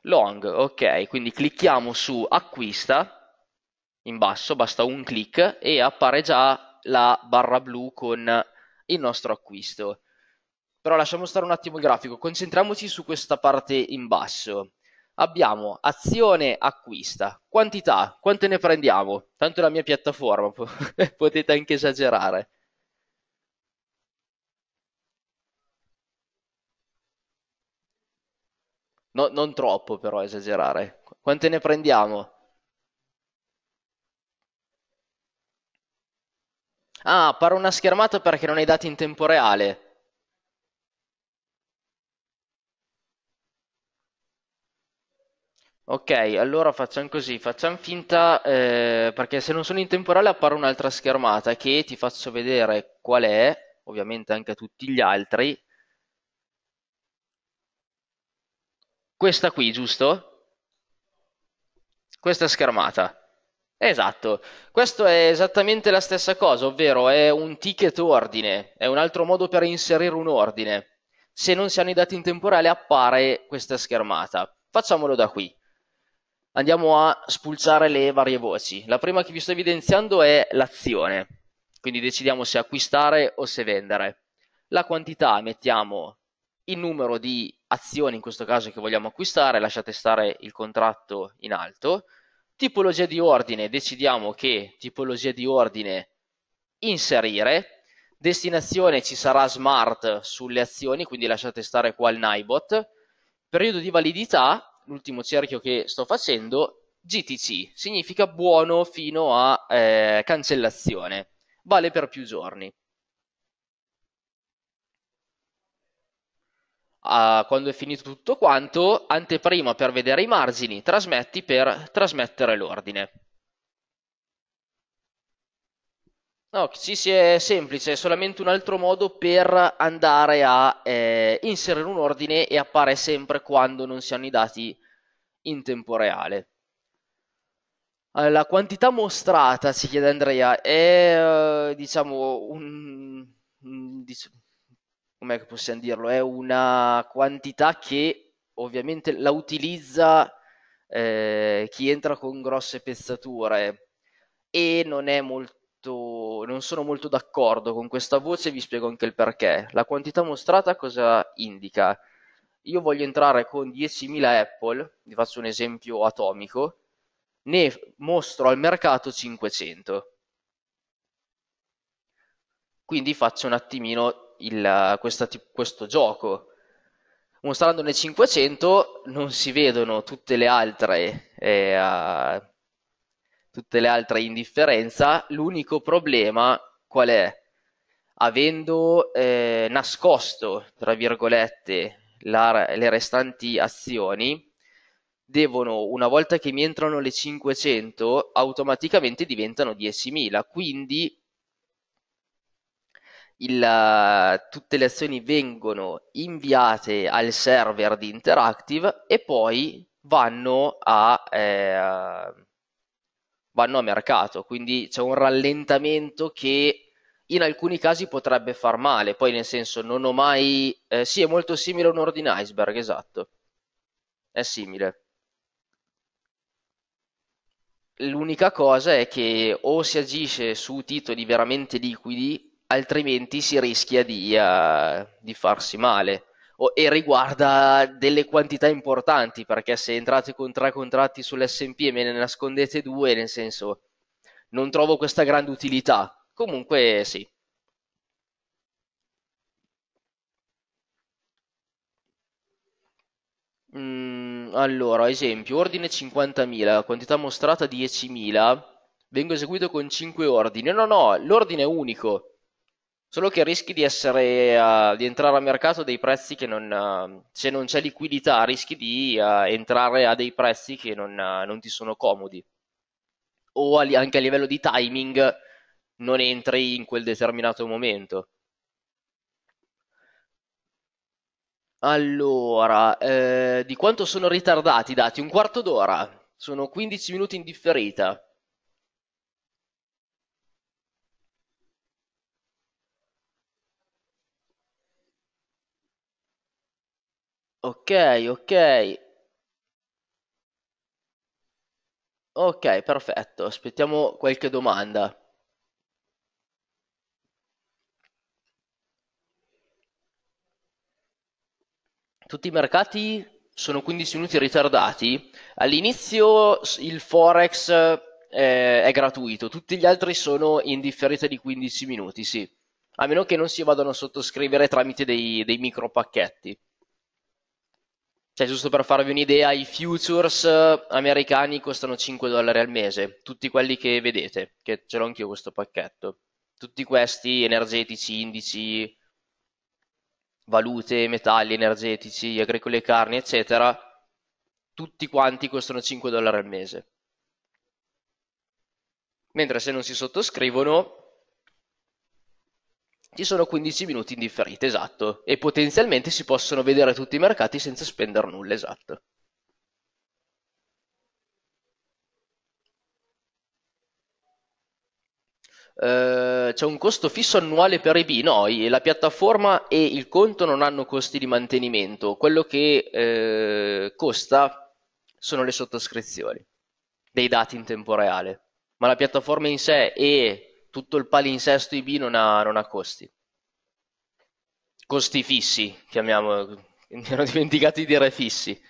Long, ok, quindi clicchiamo su acquista, in basso basta un clic e appare già la barra blu con il nostro acquisto. Però lasciamo stare un attimo il grafico, concentriamoci su questa parte in basso abbiamo azione acquista, quantità, quante ne prendiamo? Tanto è la mia piattaforma, <laughs> potete anche esagerare. No, non troppo però esagerare. Quante ne prendiamo? Ah, pare una schermata perché non hai dati in tempo reale. Ok, allora facciamo così, facciamo finta, eh, perché se non sono in temporale appare un'altra schermata che ti faccio vedere qual è, ovviamente anche a tutti gli altri. Questa qui, giusto? Questa schermata. Esatto, questo è esattamente la stessa cosa, ovvero è un ticket ordine, è un altro modo per inserire un ordine. Se non si hanno i dati in temporale appare questa schermata. Facciamolo da qui andiamo a spulciare le varie voci. La prima che vi sto evidenziando è l'azione, quindi decidiamo se acquistare o se vendere. La quantità mettiamo il numero di azioni, in questo caso che vogliamo acquistare, lasciate stare il contratto in alto. Tipologia di ordine, decidiamo che tipologia di ordine inserire. Destinazione ci sarà smart sulle azioni, quindi lasciate stare qua il Naibot. Periodo di validità, l'ultimo cerchio che sto facendo, GTC significa buono fino a eh, cancellazione, vale per più giorni. Ah, quando è finito tutto quanto, anteprima per vedere i margini, trasmetti per trasmettere l'ordine. No, sì, sì, è semplice, è solamente un altro modo per andare a eh, inserire un ordine e appare sempre quando non si hanno i dati in tempo reale. la quantità mostrata, ci chiede Andrea, è eh, diciamo un... Dic- com'è che possiamo dirlo? È una quantità che ovviamente la utilizza eh, chi entra con grosse pezzature e non è molto molto, non sono molto d'accordo con questa voce e vi spiego anche il perché. La quantità mostrata cosa indica? Io voglio entrare con 10.000 Apple, vi faccio un esempio atomico, ne mostro al mercato 500. Quindi faccio un attimino il, questa, questo gioco mostrandone 500 non si vedono tutte le altre eh, tutte le altre indifferenza. L'unico problema qual è? Avendo eh, nascosto, tra virgolette, la, le restanti azioni, devono, una volta che mi entrano le 500, automaticamente diventano 10.000. Quindi il, tutte le azioni vengono inviate al server di Interactive e poi vanno a... Eh, vanno a mercato, quindi c'è un rallentamento che in alcuni casi potrebbe far male, poi nel senso non ho mai... Eh, sì, è molto simile a un ordine iceberg, esatto, è simile. L'unica cosa è che o si agisce su titoli veramente liquidi, altrimenti si rischia di, uh, di farsi male e riguarda delle quantità importanti perché se entrate con tre contratti sull'SP e me ne nascondete due, nel senso non trovo questa grande utilità. Comunque sì. Mm, allora, esempio, ordine 50.000, quantità mostrata 10.000, vengo eseguito con 5 ordini. No, no, no, l'ordine è unico. Solo che rischi di, essere, uh, di entrare a mercato a dei prezzi che non, uh, se non c'è liquidità, rischi di uh, entrare a dei prezzi che non, non ti sono comodi. O a, anche a livello di timing non entri in quel determinato momento. Allora, eh, di quanto sono ritardati i dati? Un quarto d'ora, sono 15 minuti in differita. Ok, ok. Ok, perfetto. Aspettiamo qualche domanda. Tutti i mercati sono 15 minuti ritardati. All'inizio il Forex eh, è gratuito, tutti gli altri sono in differita di 15 minuti, sì. A meno che non si vadano a sottoscrivere tramite dei, dei micro pacchetti. Cioè, giusto per farvi un'idea, i futures eh, americani costano 5 dollari al mese, tutti quelli che vedete, che ce l'ho anch'io questo pacchetto. Tutti questi energetici, indici, valute, metalli, energetici, agricoli e carni, eccetera, tutti quanti costano 5 dollari al mese. Mentre se non si sottoscrivono, ci sono 15 minuti in differita, esatto, e potenzialmente si possono vedere tutti i mercati senza spendere nulla, esatto. Uh, c'è un costo fisso annuale per i B, no, la piattaforma e il conto non hanno costi di mantenimento, quello che uh, costa sono le sottoscrizioni dei dati in tempo reale, ma la piattaforma in sé e tutto il palinsesto IB non ha, non ha costi. Costi fissi, chiamiamo, <laughs> mi ero dimenticato di dire fissi.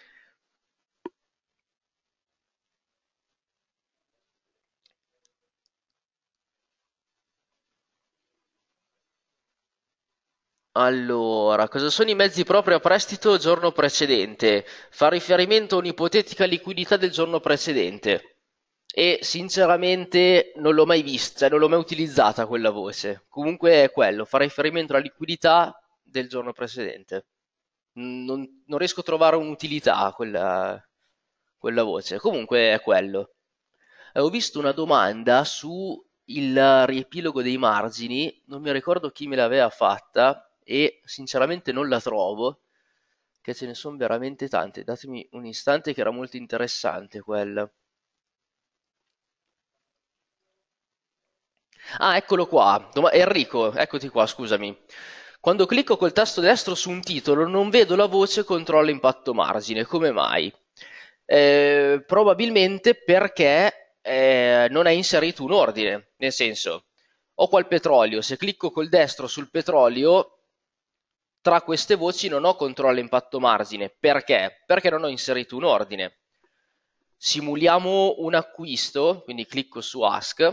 Allora, cosa sono i mezzi propri a prestito giorno precedente? Fa riferimento a un'ipotetica liquidità del giorno precedente e sinceramente non l'ho mai vista, cioè non l'ho mai utilizzata quella voce. Comunque è quello, fa riferimento alla liquidità del giorno precedente. Non, non riesco a trovare un'utilità a quella, quella voce. Comunque è quello. Eh, ho visto una domanda su il riepilogo dei margini, non mi ricordo chi me l'aveva fatta e sinceramente non la trovo, che ce ne sono veramente tante. Datemi un istante che era molto interessante quella. Ah, eccolo qua. Doma- Enrico, eccoti qua, scusami. Quando clicco col tasto destro su un titolo non vedo la voce controllo impatto margine. Come mai? Eh, probabilmente perché eh, non è inserito un ordine. Nel senso, ho qua il petrolio. Se clicco col destro sul petrolio tra queste voci non ho controllo impatto margine. Perché? Perché non ho inserito un ordine. Simuliamo un acquisto, quindi clicco su Ask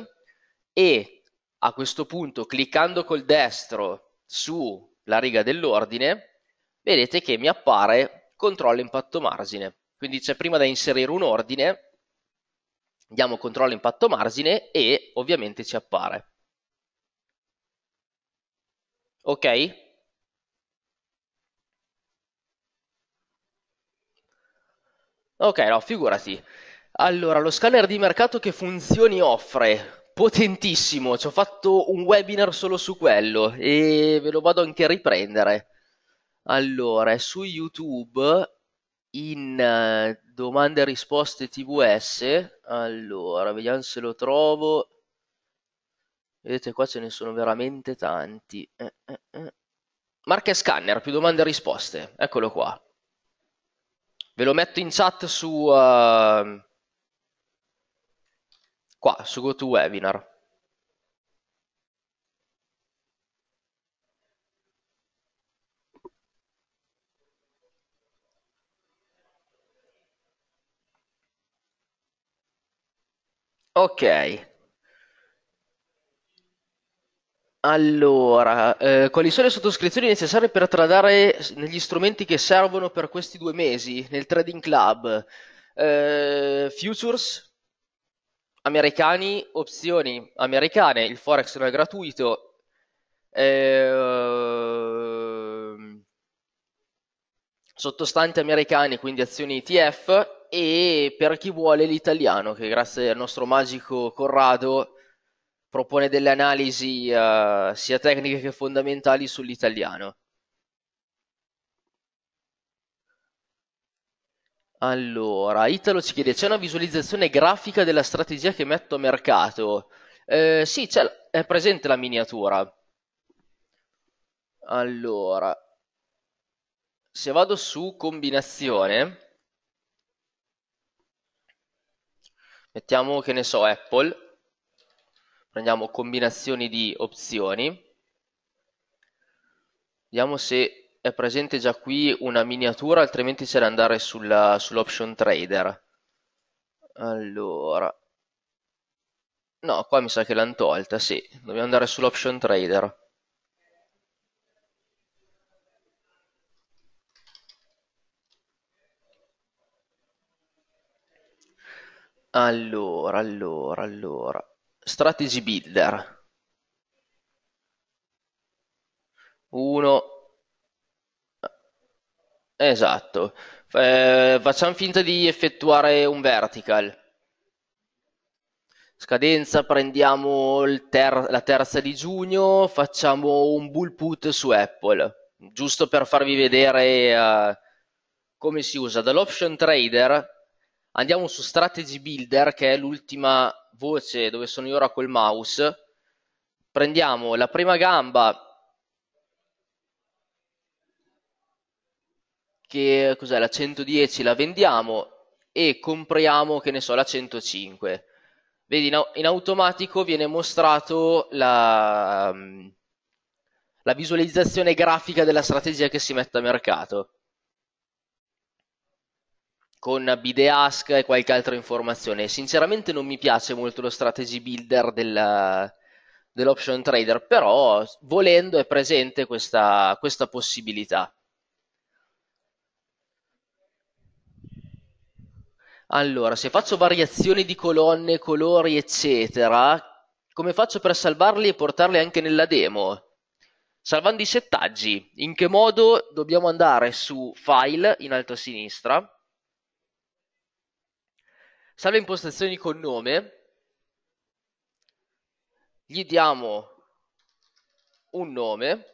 e a questo punto cliccando col destro sulla riga dell'ordine vedete che mi appare controllo impatto margine quindi c'è prima da inserire un ordine diamo controllo impatto margine e ovviamente ci appare ok ok no figurati allora lo scanner di mercato che funzioni offre potentissimo, ci ho fatto un webinar solo su quello e ve lo vado anche a riprendere. Allora, su YouTube in eh, domande e risposte TVS, allora, vediamo se lo trovo. Vedete qua ce ne sono veramente tanti. Eh, eh, eh. Marca scanner, più domande e risposte. Eccolo qua. Ve lo metto in chat su uh, qua su GoToWebinar. Ok. Allora, eh, quali sono le sottoscrizioni necessarie per tradare negli strumenti che servono per questi due mesi nel Trading Club? Eh, futures, americani, opzioni americane, il forex non è gratuito. Ehm, sottostanti americani, quindi azioni ETF e per chi vuole l'italiano che grazie al nostro magico Corrado propone delle analisi eh, sia tecniche che fondamentali sull'italiano. Allora, Italo ci chiede, c'è una visualizzazione grafica della strategia che metto a mercato? Eh, sì, c'è, è presente la miniatura. Allora, se vado su combinazione, mettiamo che ne so Apple, prendiamo combinazioni di opzioni, vediamo se è presente già qui una miniatura, altrimenti c'è da andare sulla, sull'option trader. Allora, no, qua mi sa che l'hanno tolta, sì, dobbiamo andare sull'option trader. Allora, allora, allora. Strategy Builder. 1 Esatto. Eh, facciamo finta di effettuare un vertical. Scadenza, prendiamo ter la terza di giugno, facciamo un bull put su Apple, giusto per farvi vedere uh, come si usa. Dall'option trader andiamo su strategy builder, che è l'ultima voce dove sono io ora col mouse. Prendiamo la prima gamba che cos'è la 110 la vendiamo e compriamo che ne so la 105 vedi in, in automatico viene mostrato la, mm, la visualizzazione grafica della strategia che si mette a mercato con ask e qualche altra informazione. Sinceramente non mi piace molto lo strategy builder della, dell'option trader, però volendo è presente questa, questa possibilità. Allora, se faccio variazioni di colonne, colori, eccetera, come faccio per salvarli e portarli anche nella demo? Salvando i settaggi. In che modo dobbiamo andare su File, in alto a sinistra, Salva impostazioni con nome, gli diamo un nome,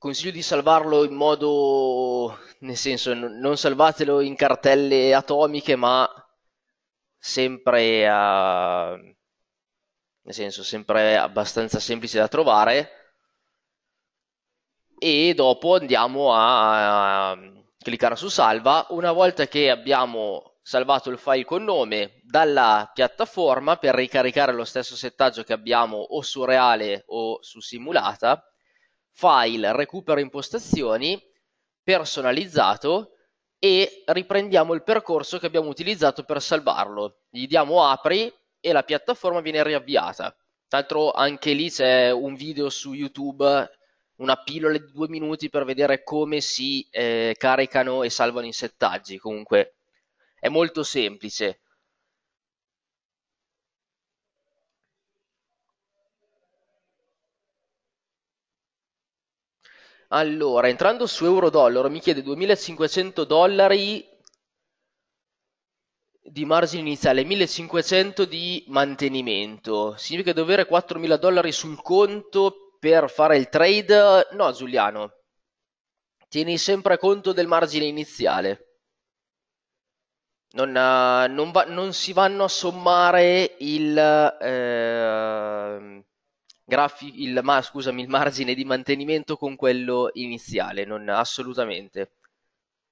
Consiglio di salvarlo in modo, nel senso, non salvatelo in cartelle atomiche, ma sempre a, nel senso, sempre abbastanza semplice da trovare. E dopo andiamo a, a cliccare su salva. Una volta che abbiamo salvato il file con nome dalla piattaforma per ricaricare lo stesso settaggio che abbiamo o su reale o su simulata file recupero impostazioni, personalizzato e riprendiamo il percorso che abbiamo utilizzato per salvarlo. Gli diamo apri e la piattaforma viene riavviata. Tra l'altro anche lì c'è un video su YouTube, una pillola di due minuti per vedere come si eh, caricano e salvano i settaggi. Comunque è molto semplice. Allora, entrando su euro-dollaro, mi chiede 2500 dollari di margine iniziale, 1500 di mantenimento. Significa dover 4000 dollari sul conto per fare il trade? No, Giuliano. Tieni sempre conto del margine iniziale. Non, eh, non, va, non si vanno a sommare il... Eh, grafi- il, ma, scusami, il margine di mantenimento con quello iniziale, non assolutamente.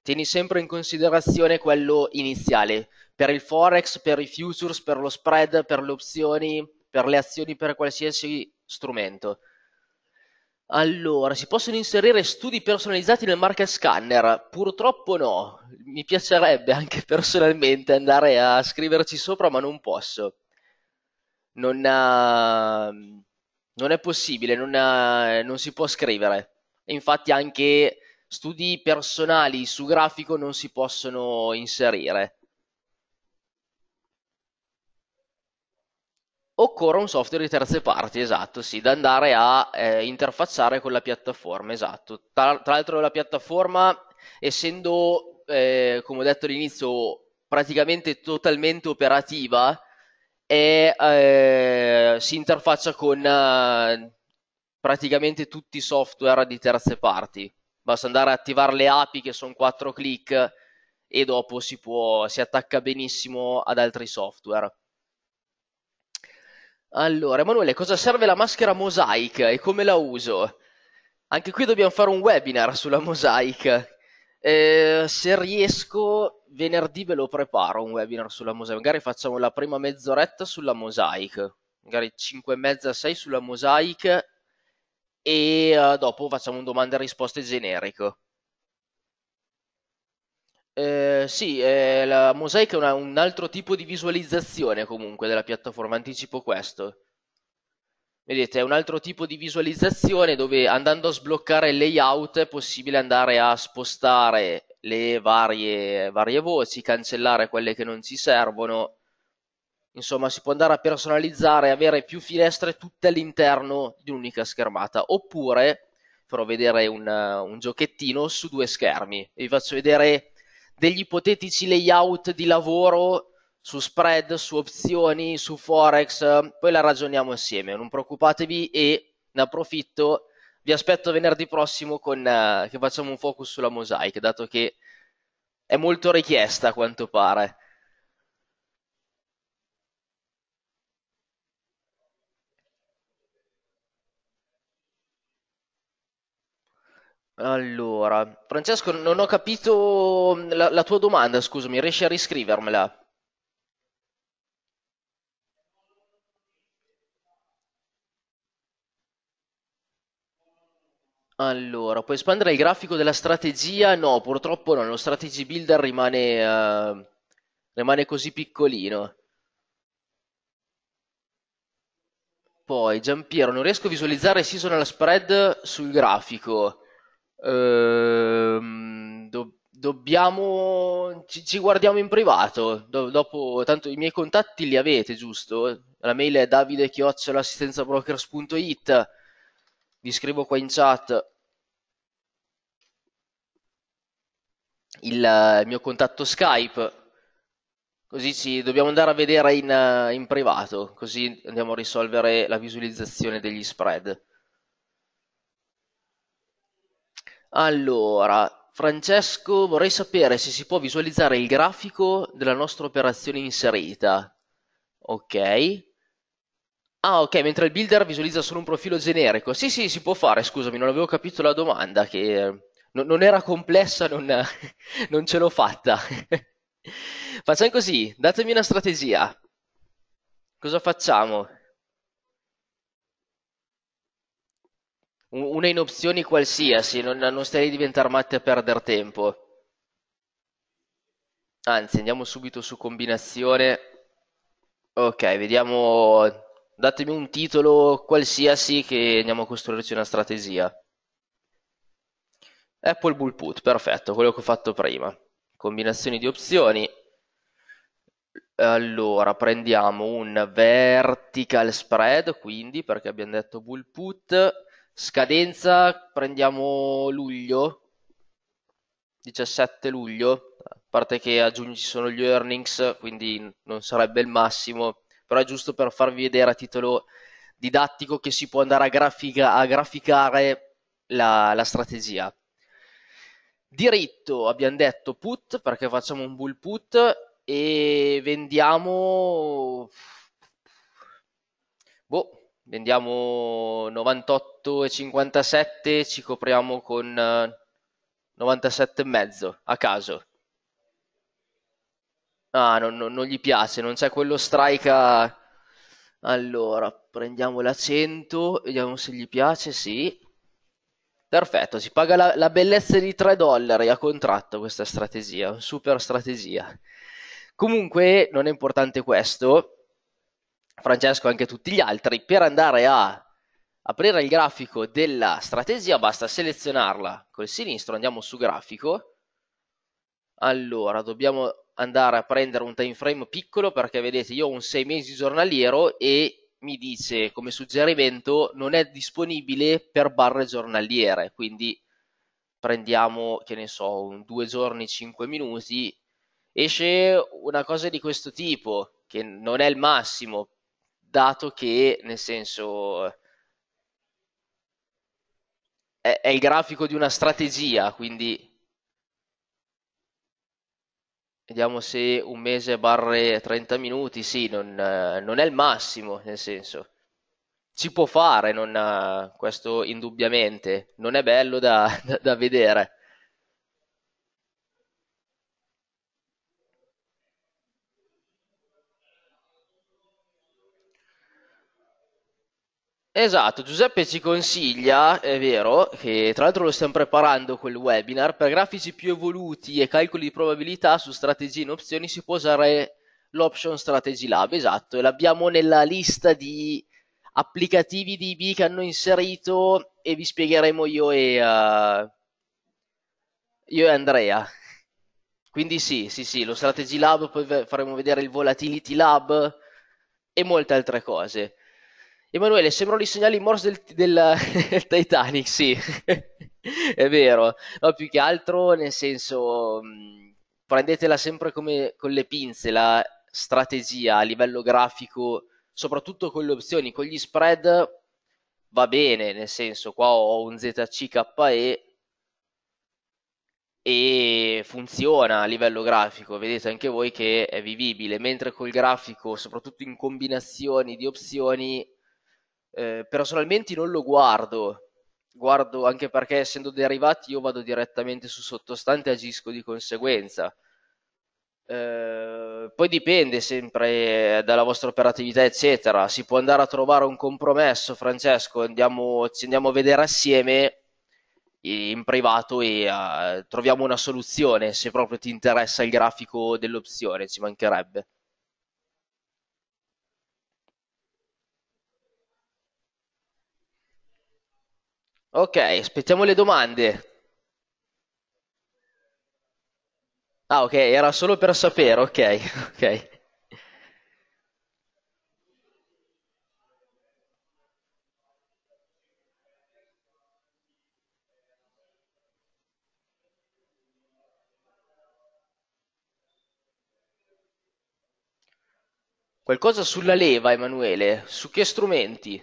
Tieni sempre in considerazione quello iniziale, per il forex, per i futures, per lo spread, per le opzioni, per le azioni, per qualsiasi strumento. Allora, si possono inserire studi personalizzati nel market scanner? Purtroppo no, mi piacerebbe anche personalmente andare a scriverci sopra, ma non posso. Non, uh, non è possibile, non, ha- eh, non si può scrivere. infatti anche studi personali su grafico non si possono inserire. Occorre un software di terze parti, esatto, sì, da andare a eh, interfacciare con la piattaforma, esatto. Tra, tra l'altro la piattaforma, essendo, eh, come ho detto all'inizio, praticamente totalmente operativa, e eh, si interfaccia con eh, praticamente tutti i software di terze parti. Basta andare a attivare le API che sono 4 click e dopo si, può, si attacca benissimo ad altri software. Allora, Emanuele, cosa serve la maschera Mosaic e come la uso? Anche qui dobbiamo fare un webinar sulla Mosaic, eh, se riesco, venerdì ve lo preparo un webinar sulla mosaica. Magari facciamo la prima mezz'oretta sulla mosaica, magari 5 e mezza, 6 sulla mosaica e eh, dopo facciamo un domande e risposte generico. Eh, sì, eh, la mosaica è una, un altro tipo di visualizzazione comunque della piattaforma, anticipo questo. Vedete, è un altro tipo di visualizzazione dove andando a sbloccare il layout è possibile andare a spostare le varie, varie voci, cancellare quelle che non ci servono. Insomma, si può andare a personalizzare, avere più finestre tutte all'interno di un'unica schermata. Oppure, farò vedere un, un giochettino su due schermi. Vi faccio vedere degli ipotetici layout di lavoro su spread, su opzioni, su forex, poi la ragioniamo insieme, non preoccupatevi e ne approfitto, vi aspetto venerdì prossimo con, uh, che facciamo un focus sulla mosaica, dato che è molto richiesta a quanto pare. Allora, Francesco, non ho capito mm, la, la tua domanda, scusami, riesci a riscrivermela? Allora, puoi espandere il grafico della strategia? No, purtroppo no, lo strategy builder rimane, eh, rimane così piccolino. Poi, Giampiero, non riesco a visualizzare seasonal spread sul grafico. Ehm, do- dobbiamo... Ci, ci guardiamo in privato. Do- dopo, tanto i miei contatti li avete, giusto? La mail è davide vi scrivo qua in chat il, eh, il mio contatto Skype, così ci dobbiamo andare a vedere in, eh, in privato, così andiamo a risolvere la visualizzazione degli spread. Allora, Francesco, vorrei sapere se si può visualizzare il grafico della nostra operazione inserita. Ok. Ah ok, mentre il builder visualizza solo un profilo generico. Sì, sì, si può fare, scusami, non avevo capito la domanda, che eh, no non era complessa, non, <laughs> non ce l'ho fatta. <laughs> Facciamo così, datemi una strategia. Cosa facciamo? Una in opzioni qualsiasi, non, non starei a diventare matti a perdere tempo. Anzi, andiamo subito su combinazione. Ok, vediamo Datemi un titolo qualsiasi che andiamo a costruirci una strategia. Apple Bull Put, perfetto, quello che ho fatto prima. Combinazioni di opzioni. Allora, prendiamo un vertical spread, quindi, perché abbiamo detto Bull Put. Scadenza, prendiamo luglio, 17 luglio, a parte che a giugno ci sono gli earnings, quindi non sarebbe il massimo però è giusto per farvi vedere a titolo didattico che si può andare a, grafica, a graficare la, la, strategia. Diritto abbiamo detto put perché facciamo un bull put e vendiamo, boh, vendiamo 98,57, ci copriamo con 97,5 eh, a caso. Ah, non, non- non gli piace, non c'è quello strike. Allora, prendiamo la 100, vediamo se gli piace, sì. Perfetto, si paga la, la bellezza di 3 dollari a contratto questa strategia, super strategia. Comunque, non è importante questo, Francesco e anche tutti gli altri, per andare a aprire il grafico della strategia basta selezionarla col sinistro, andiamo su grafico, allora, dobbiamo andare a prendere un time frame piccolo perché vedete io ho un 6 mesi giornaliero e mi dice come suggerimento non è disponibile per barre giornaliere quindi prendiamo che ne so un 2 giorni 5 minuti esce una cosa di questo tipo che non è il massimo dato che nel senso è, è il grafico di una strategia quindi Vediamo se un mese barre 30 minuti, sì, non, eh, non è il massimo, nel senso. Si può fare, non, eh, questo indubbiamente, non è bello da, da, <laughs> da vedere Esatto, Giuseppe ci consiglia, è vero, che tra l'altro lo stiamo preparando quel webinar, per grafici più evoluti e calcoli di probabilità su strategie in opzioni si può usare l'Option Strategy Lab, esatto, e l'abbiamo nella lista di applicativi di IB che hanno inserito e vi spiegheremo io e, uh, io e Andrea. Quindi sì, sì, sì, lo Strategy Lab, poi faremo vedere il Volatility Lab e molte altre cose. Emanuele, sembrano i segnali morse del, del, <laughs> del Titanic, sì, <laughs> è vero, no, più che altro nel senso, mm, prendetela sempre come con le pinze la strategia a livello grafico, soprattutto con le opzioni, con gli spread va bene, nel senso qua ho un ZCKE e funziona a livello grafico, vedete anche voi che è vivibile, mentre col grafico, soprattutto in combinazioni di opzioni, eh, personalmente non lo guardo, guardo anche perché essendo derivati io vado direttamente su sottostante e agisco di conseguenza. Eh, poi dipende sempre eh, dalla vostra operatività, eccetera. Si può andare a trovare un compromesso, Francesco. Andiamo, ci andiamo a vedere assieme in privato e uh, troviamo una soluzione se proprio ti interessa il grafico dell'opzione, ci mancherebbe. Ok, aspettiamo le domande. Ah, ok, era solo per sapere, ok, <laughs> ok. Qualcosa sulla leva, Emanuele, su che strumenti?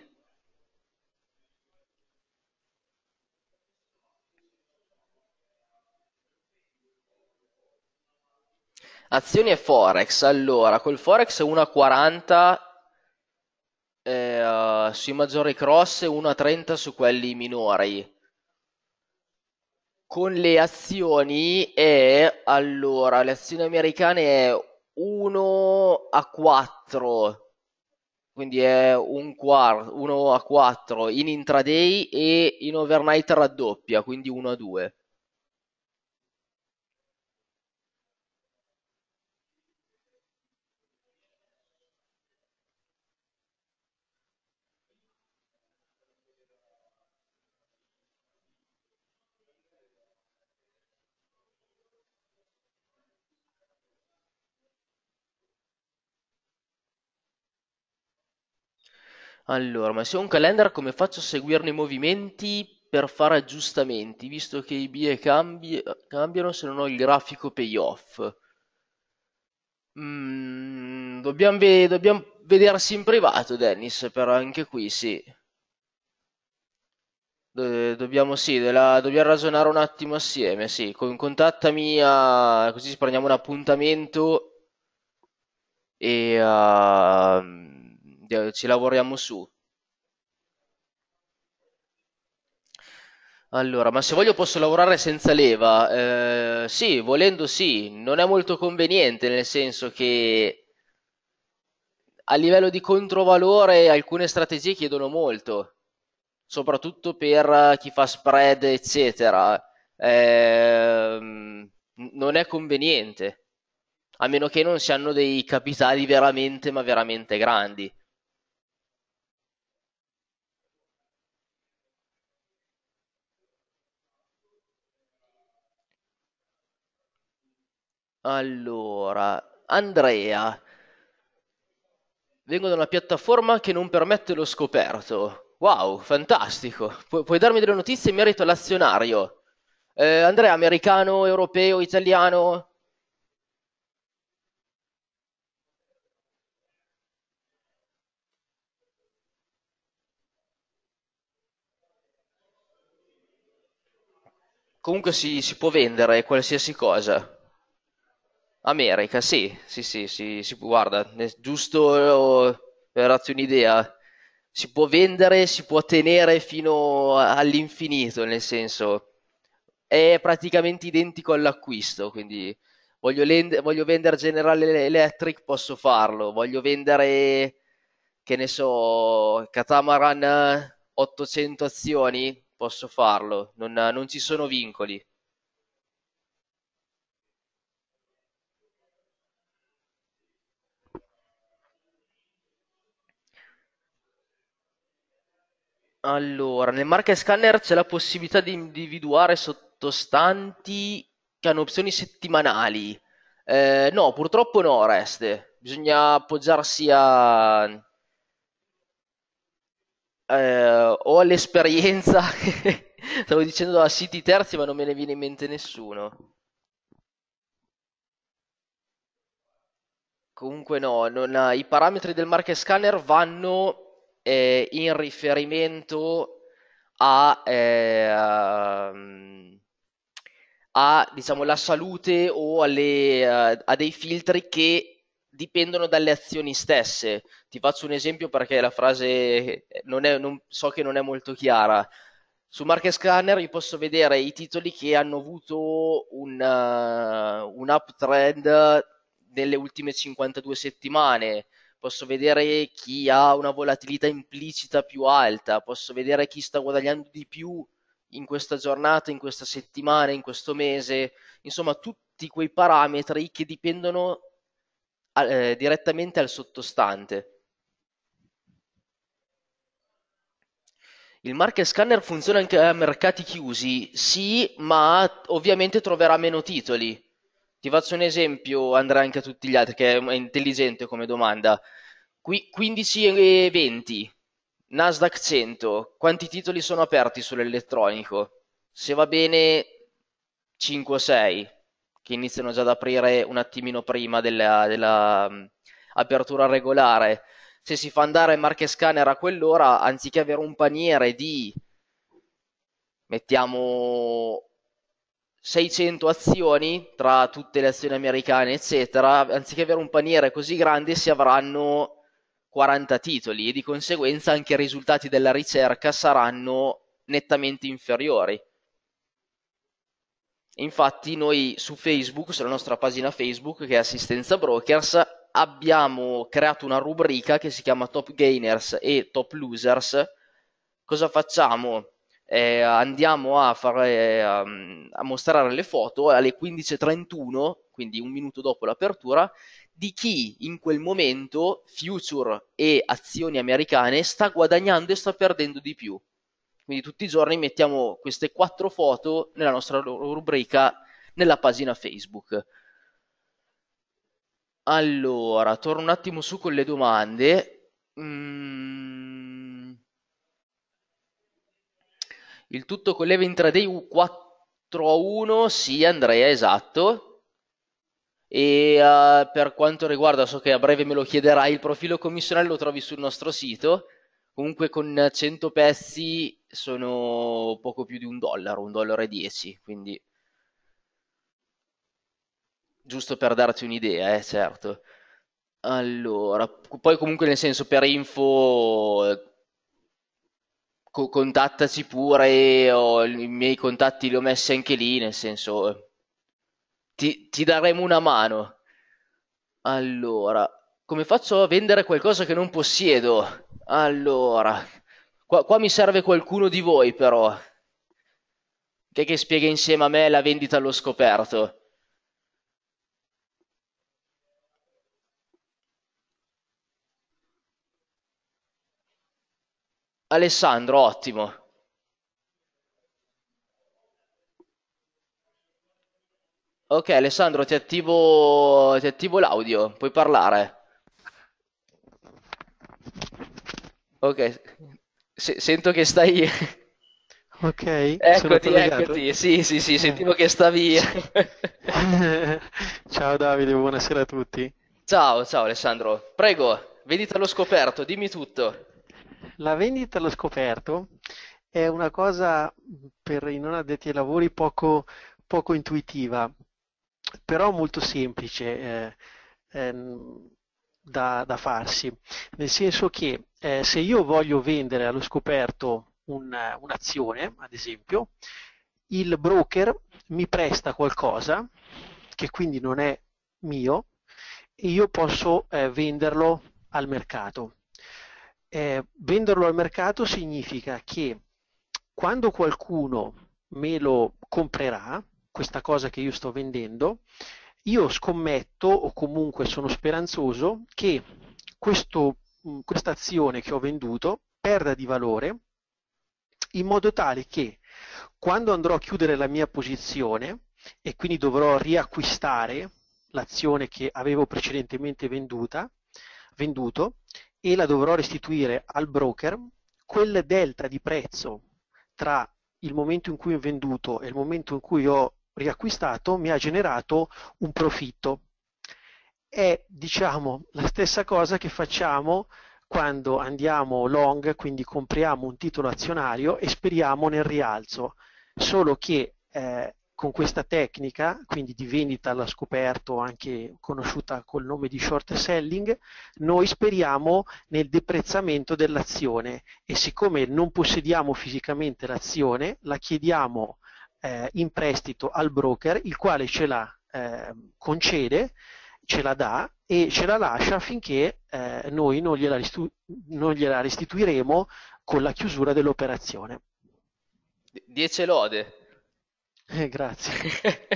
Azioni e Forex. Allora, col Forex 1,40 eh, eh, sui maggiori cross e 1,30 su quelli minori. Con le azioni è, allora, le azioni americane è 1 a 4 quindi è un quarto, 1 a 4 in intraday e in overnight raddoppia, quindi 1 a 2. Allora, ma se ho un calendar come faccio a seguirne i movimenti per fare aggiustamenti, visto che i BE cambi- cambiano se non ho il grafico payoff? Mm, dobbiamo, ve- dobbiamo vedersi in privato, Dennis, però anche qui sì. Do- dobbiamo, sì, dobbiamo ragionare un attimo assieme, sì. Con- contattami a- così prendiamo un appuntamento e... Uh ci lavoriamo su. Allora, ma se voglio posso lavorare senza leva? Eh, sì, volendo sì, non è molto conveniente, nel senso che a livello di controvalore alcune strategie chiedono molto, soprattutto per chi fa spread, eccetera. Eh, non è conveniente, a meno che non si hanno dei capitali veramente, ma veramente grandi. Allora, Andrea. Vengo da una piattaforma che non permette lo scoperto. Wow, fantastico. Pu- puoi darmi delle notizie in merito all'azionario? Eh, Andrea, americano, europeo, italiano? Comunque si, si può vendere qualsiasi cosa. America, sì, sì, sì, sì, si guarda, giusto oh, per darti un'idea, si può vendere, si può tenere fino all'infinito, nel senso è praticamente identico all'acquisto, quindi voglio, voglio vendere General Electric, posso farlo, voglio vendere, che ne so, Catamaran 800 eh, azioni, posso farlo, non, non ci sono vincoli. Allora, nel market scanner c'è la possibilità di individuare sottostanti che hanno opzioni settimanali. Eh, no, purtroppo no, Oreste. Bisogna appoggiarsi a... eh, o all'esperienza, <laughs> stavo dicendo a siti terzi, ma non me ne viene in mente nessuno. Comunque no, non, i parametri del market scanner vanno eh, in riferimento a, eh, a, diciamo, la salute o alle, eh, a, dei filtri che dipendono dalle azioni stesse. Ti faccio un esempio perché la frase eh, non è, non, so che non è molto chiara. Su Market Scanner io posso vedere i titoli che hanno avuto un, uh, un uptrend nelle ultime 52 settimane, posso vedere chi ha una volatilità implicita più alta, posso vedere chi sta guadagnando di più in questa giornata, in questa settimana, in questo mese, insomma tutti quei parametri che dipendono eh, direttamente al sottostante. Il market scanner funziona anche a mercati chiusi? Sì, ma ovviamente troverà meno titoli ti faccio un esempio, andrà anche a tutti gli altri, che è intelligente come domanda. Qui, 15 e 20, Nasdaq 100, quanti titoli sono aperti sull'elettronico? Se va bene 5 o 6, che iniziano già ad aprire un attimino prima della, della mm, apertura regolare. Se si fa andare il Market Scanner a quell'ora, anziché avere un paniere di mettiamo 600 azioni tra tutte le azioni americane, eccetera, anziché avere un paniere così grande si avranno 40 titoli e di conseguenza anche i risultati della ricerca saranno nettamente inferiori. Infatti noi su Facebook, sulla nostra pagina Facebook che è Assistenza Brokers, abbiamo creato una rubrica che si chiama Top Gainers e Top Losers. Cosa facciamo? eh, andiamo a, fare, um, a mostrare le foto alle 15.31, quindi un minuto dopo l'apertura, di chi in quel momento future e azioni americane sta guadagnando e sta perdendo di più. Quindi tutti i giorni mettiamo queste quattro foto nella nostra rubrica nella pagina Facebook. Allora, torno un attimo su con le domande. Mm. Il tutto con leva intraday 4 a 1, sì Andrea, esatto. E uh, per quanto riguarda, so che a breve me lo chiederai, il profilo commissionale lo trovi sul nostro sito. Comunque con 100 pezzi sono poco più di un dollaro, un dollaro e 10, quindi giusto per darti un'idea, eh, certo. Allora, poi comunque nel senso per info co- contattaci pure, ho, i miei contatti li ho messi anche lì, nel senso ti, ti daremo una mano. Allora, come faccio a vendere qualcosa che non possiedo? Allora, qua, qua mi serve qualcuno di voi però, che, che spiega insieme a me la vendita allo scoperto. Alessandro, ottimo. Ok, Alessandro, ti attivo, ti attivo l'audio, puoi parlare. Ok, se- sento che stai... <laughs> Ok, sono Eccoti, collegato. eccoti. Sì, sì, sì, eh. sentivo che stavi... <laughs> <laughs> Ciao Davide, buonasera a tutti. Ciao, ciao Alessandro. Prego, venite allo scoperto, dimmi tutto. La vendita allo scoperto è una cosa per i non addetti ai lavori poco, poco intuitiva, però molto semplice eh, eh, da, da, farsi, nel senso che eh, se io voglio vendere allo scoperto un, un'azione, ad esempio, il broker mi presta qualcosa che quindi non è mio e io posso eh, venderlo al mercato eh, venderlo al mercato significa che quando qualcuno me lo comprerà, questa cosa che io sto vendendo, io scommetto o comunque sono speranzoso che mm, questa azione che ho venduto perda di valore in modo tale che quando andrò a chiudere la mia posizione e quindi dovrò riacquistare l'azione che avevo precedentemente venduta, venduto, e la dovrò restituire al broker, quel delta di prezzo tra il momento in cui ho venduto e il momento in cui ho riacquistato mi ha generato un profitto. È diciamo la stessa cosa che facciamo quando andiamo long, quindi compriamo un titolo azionario e speriamo nel rialzo, solo che eh, con questa tecnica, quindi di vendita alla scoperto, anche conosciuta col nome di short selling, noi speriamo nel deprezzamento dell'azione e siccome non possediamo fisicamente l'azione, la chiediamo eh, in prestito al broker, il quale ce la eh, concede, ce la dà e ce la lascia finché eh, noi non gliela, non gliela restituiremo con la chiusura dell'operazione. 10 lode. Eh, grazie.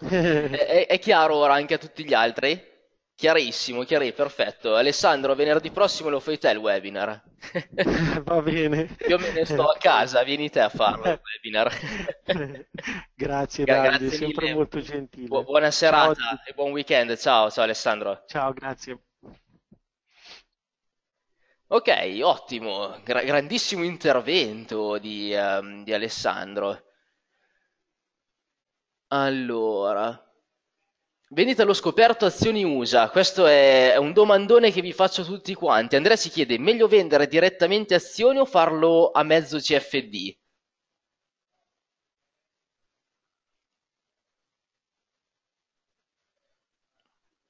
<laughs> è, è chiaro ora anche a tutti gli altri? Chiarissimo, chiarissimo, perfetto. Alessandro, venerdì prossimo lo fai te il webinar. <laughs> Va bene. Io me ne sto a casa, vieni te a farlo il webinar. <laughs> grazie, Gra- Davide, grazie sempre mille. molto gentile. Bu- buona serata e buon weekend. Ciao, ciao Alessandro. Ciao, grazie. Ok, ottimo, Gra- grandissimo intervento di, um, di Alessandro. Allora, vendita allo scoperto azioni USA. Questo è un domandone che vi faccio tutti quanti. Andrea si chiede: meglio vendere direttamente azioni o farlo a mezzo CFD?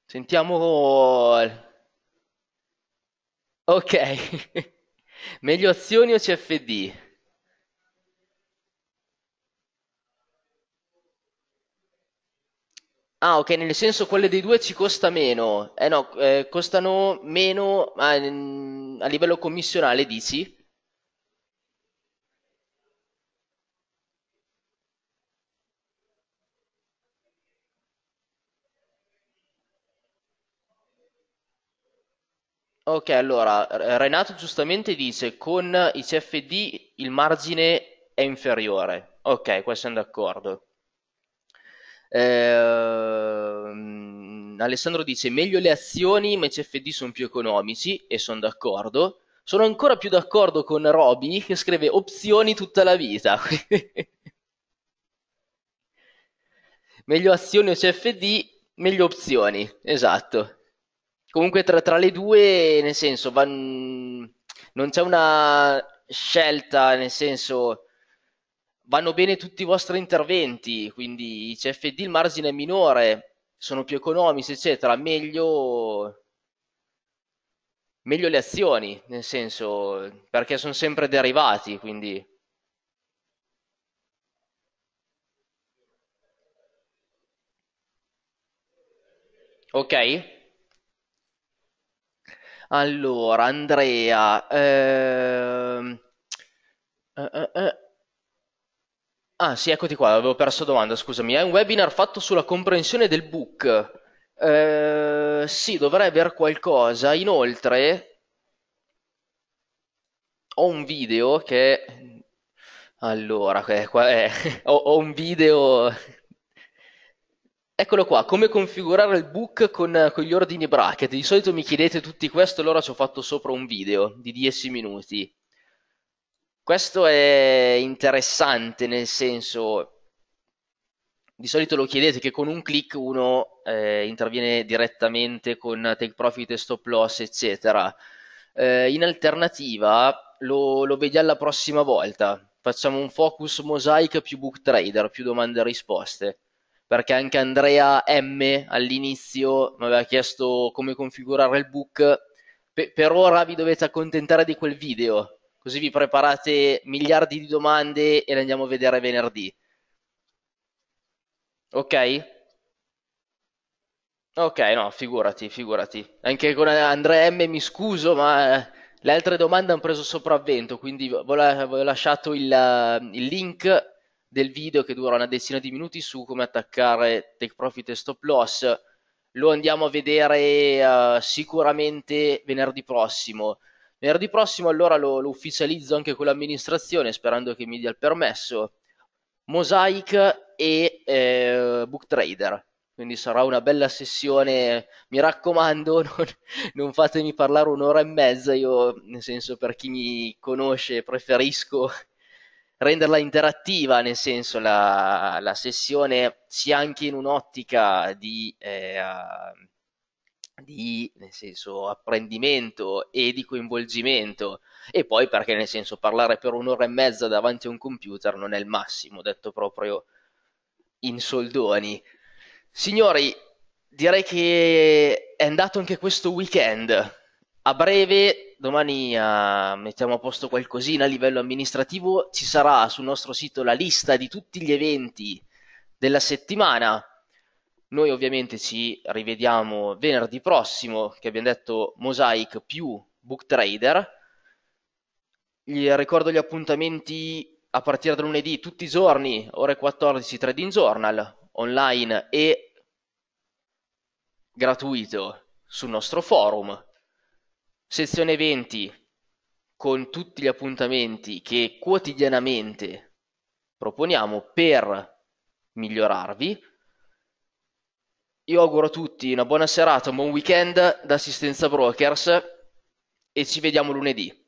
Sentiamo. Ok, <laughs> meglio azioni o CFD? Ah, ok, nel senso quelle dei due ci costa meno. Eh no, eh, costano meno a, a livello commissionale, dici? Ok, allora, Renato giustamente dice con i CFD il margine è inferiore. Ok, qua siamo d'accordo. Eh, Alessandro dice: Meglio le azioni, ma i CFD sono più economici, e sono d'accordo. Sono ancora più d'accordo con Roby che scrive opzioni tutta la vita. <laughs> meglio azioni o CFD, meglio opzioni, esatto. Comunque tra, tra le due, nel senso, van... non c'è una scelta, nel senso, vanno bene tutti i vostri interventi, quindi i CFD il margine è minore, sono più economici, eccetera, meglio, meglio le azioni, nel senso, perché sono sempre derivati, quindi... Ok? Allora, Andrea, ehm, eh, eh, eh. Ah sì, eccoti qua, avevo perso domanda, scusami. È un webinar fatto sulla comprensione del book. Eh, sì, dovrei aver qualcosa. Inoltre, ho un video che... Allora, eh, qua è... Eh, <laughs> ho, ho un video... Eccolo qua, come configurare il book con, con, gli ordini bracket. Di solito mi chiedete tutti questo, allora ci ho fatto sopra un video di 10 minuti. Questo è interessante nel senso, di solito lo chiedete che con un click uno eh, interviene direttamente con take profit e stop loss, eccetera. Eh, in alternativa lo, lo vedi alla prossima volta. Facciamo un focus mosaica più book trader, più domande e risposte perché anche Andrea M all'inizio mi aveva chiesto come configurare il book. per ora vi dovete accontentare di quel video così vi preparate miliardi di domande e le andiamo a vedere venerdì. Ok? Ok, no, figurati, figurati. Anche con Andrea M mi scuso, ma eh, le altre domande hanno preso sopravvento, quindi vi ho lasciato il, eh, il, link del video che dura una decina di minuti su come attaccare take profit e stop loss. Lo andiamo a vedere uh, sicuramente venerdì prossimo. Venerdì prossimo allora lo, lo ufficializzo anche con l'amministrazione sperando che mi dia il permesso. Mosaic e eh, Book Trader. Quindi sarà una bella sessione. Mi raccomando, <laughs> non, non, fatemi parlare un'ora e mezza. Io, nel senso, per chi mi conosce, preferisco <laughs> renderla interattiva, nel senso la, la sessione sia anche in un'ottica di eh, di nel senso, apprendimento e di coinvolgimento e poi perché nel senso parlare per un'ora e mezza davanti a un computer non è il massimo, detto proprio in soldoni. Signori, direi che è andato anche questo weekend. A breve, domani uh, mettiamo a posto qualcosina a livello amministrativo, ci sarà sul nostro sito la lista di tutti gli eventi della settimana noi ovviamente ci rivediamo venerdì prossimo, che abbiamo detto Mosaic più Book Trader. ricordo gli appuntamenti a partire da lunedì tutti i giorni, ore 14 Trading Journal, online e gratuito sul nostro forum. Sezione 20 con tutti gli appuntamenti che quotidianamente proponiamo per migliorarvi io auguro a tutti una buona serata, un buon weekend da Assistenza Brokers e ci vediamo lunedì.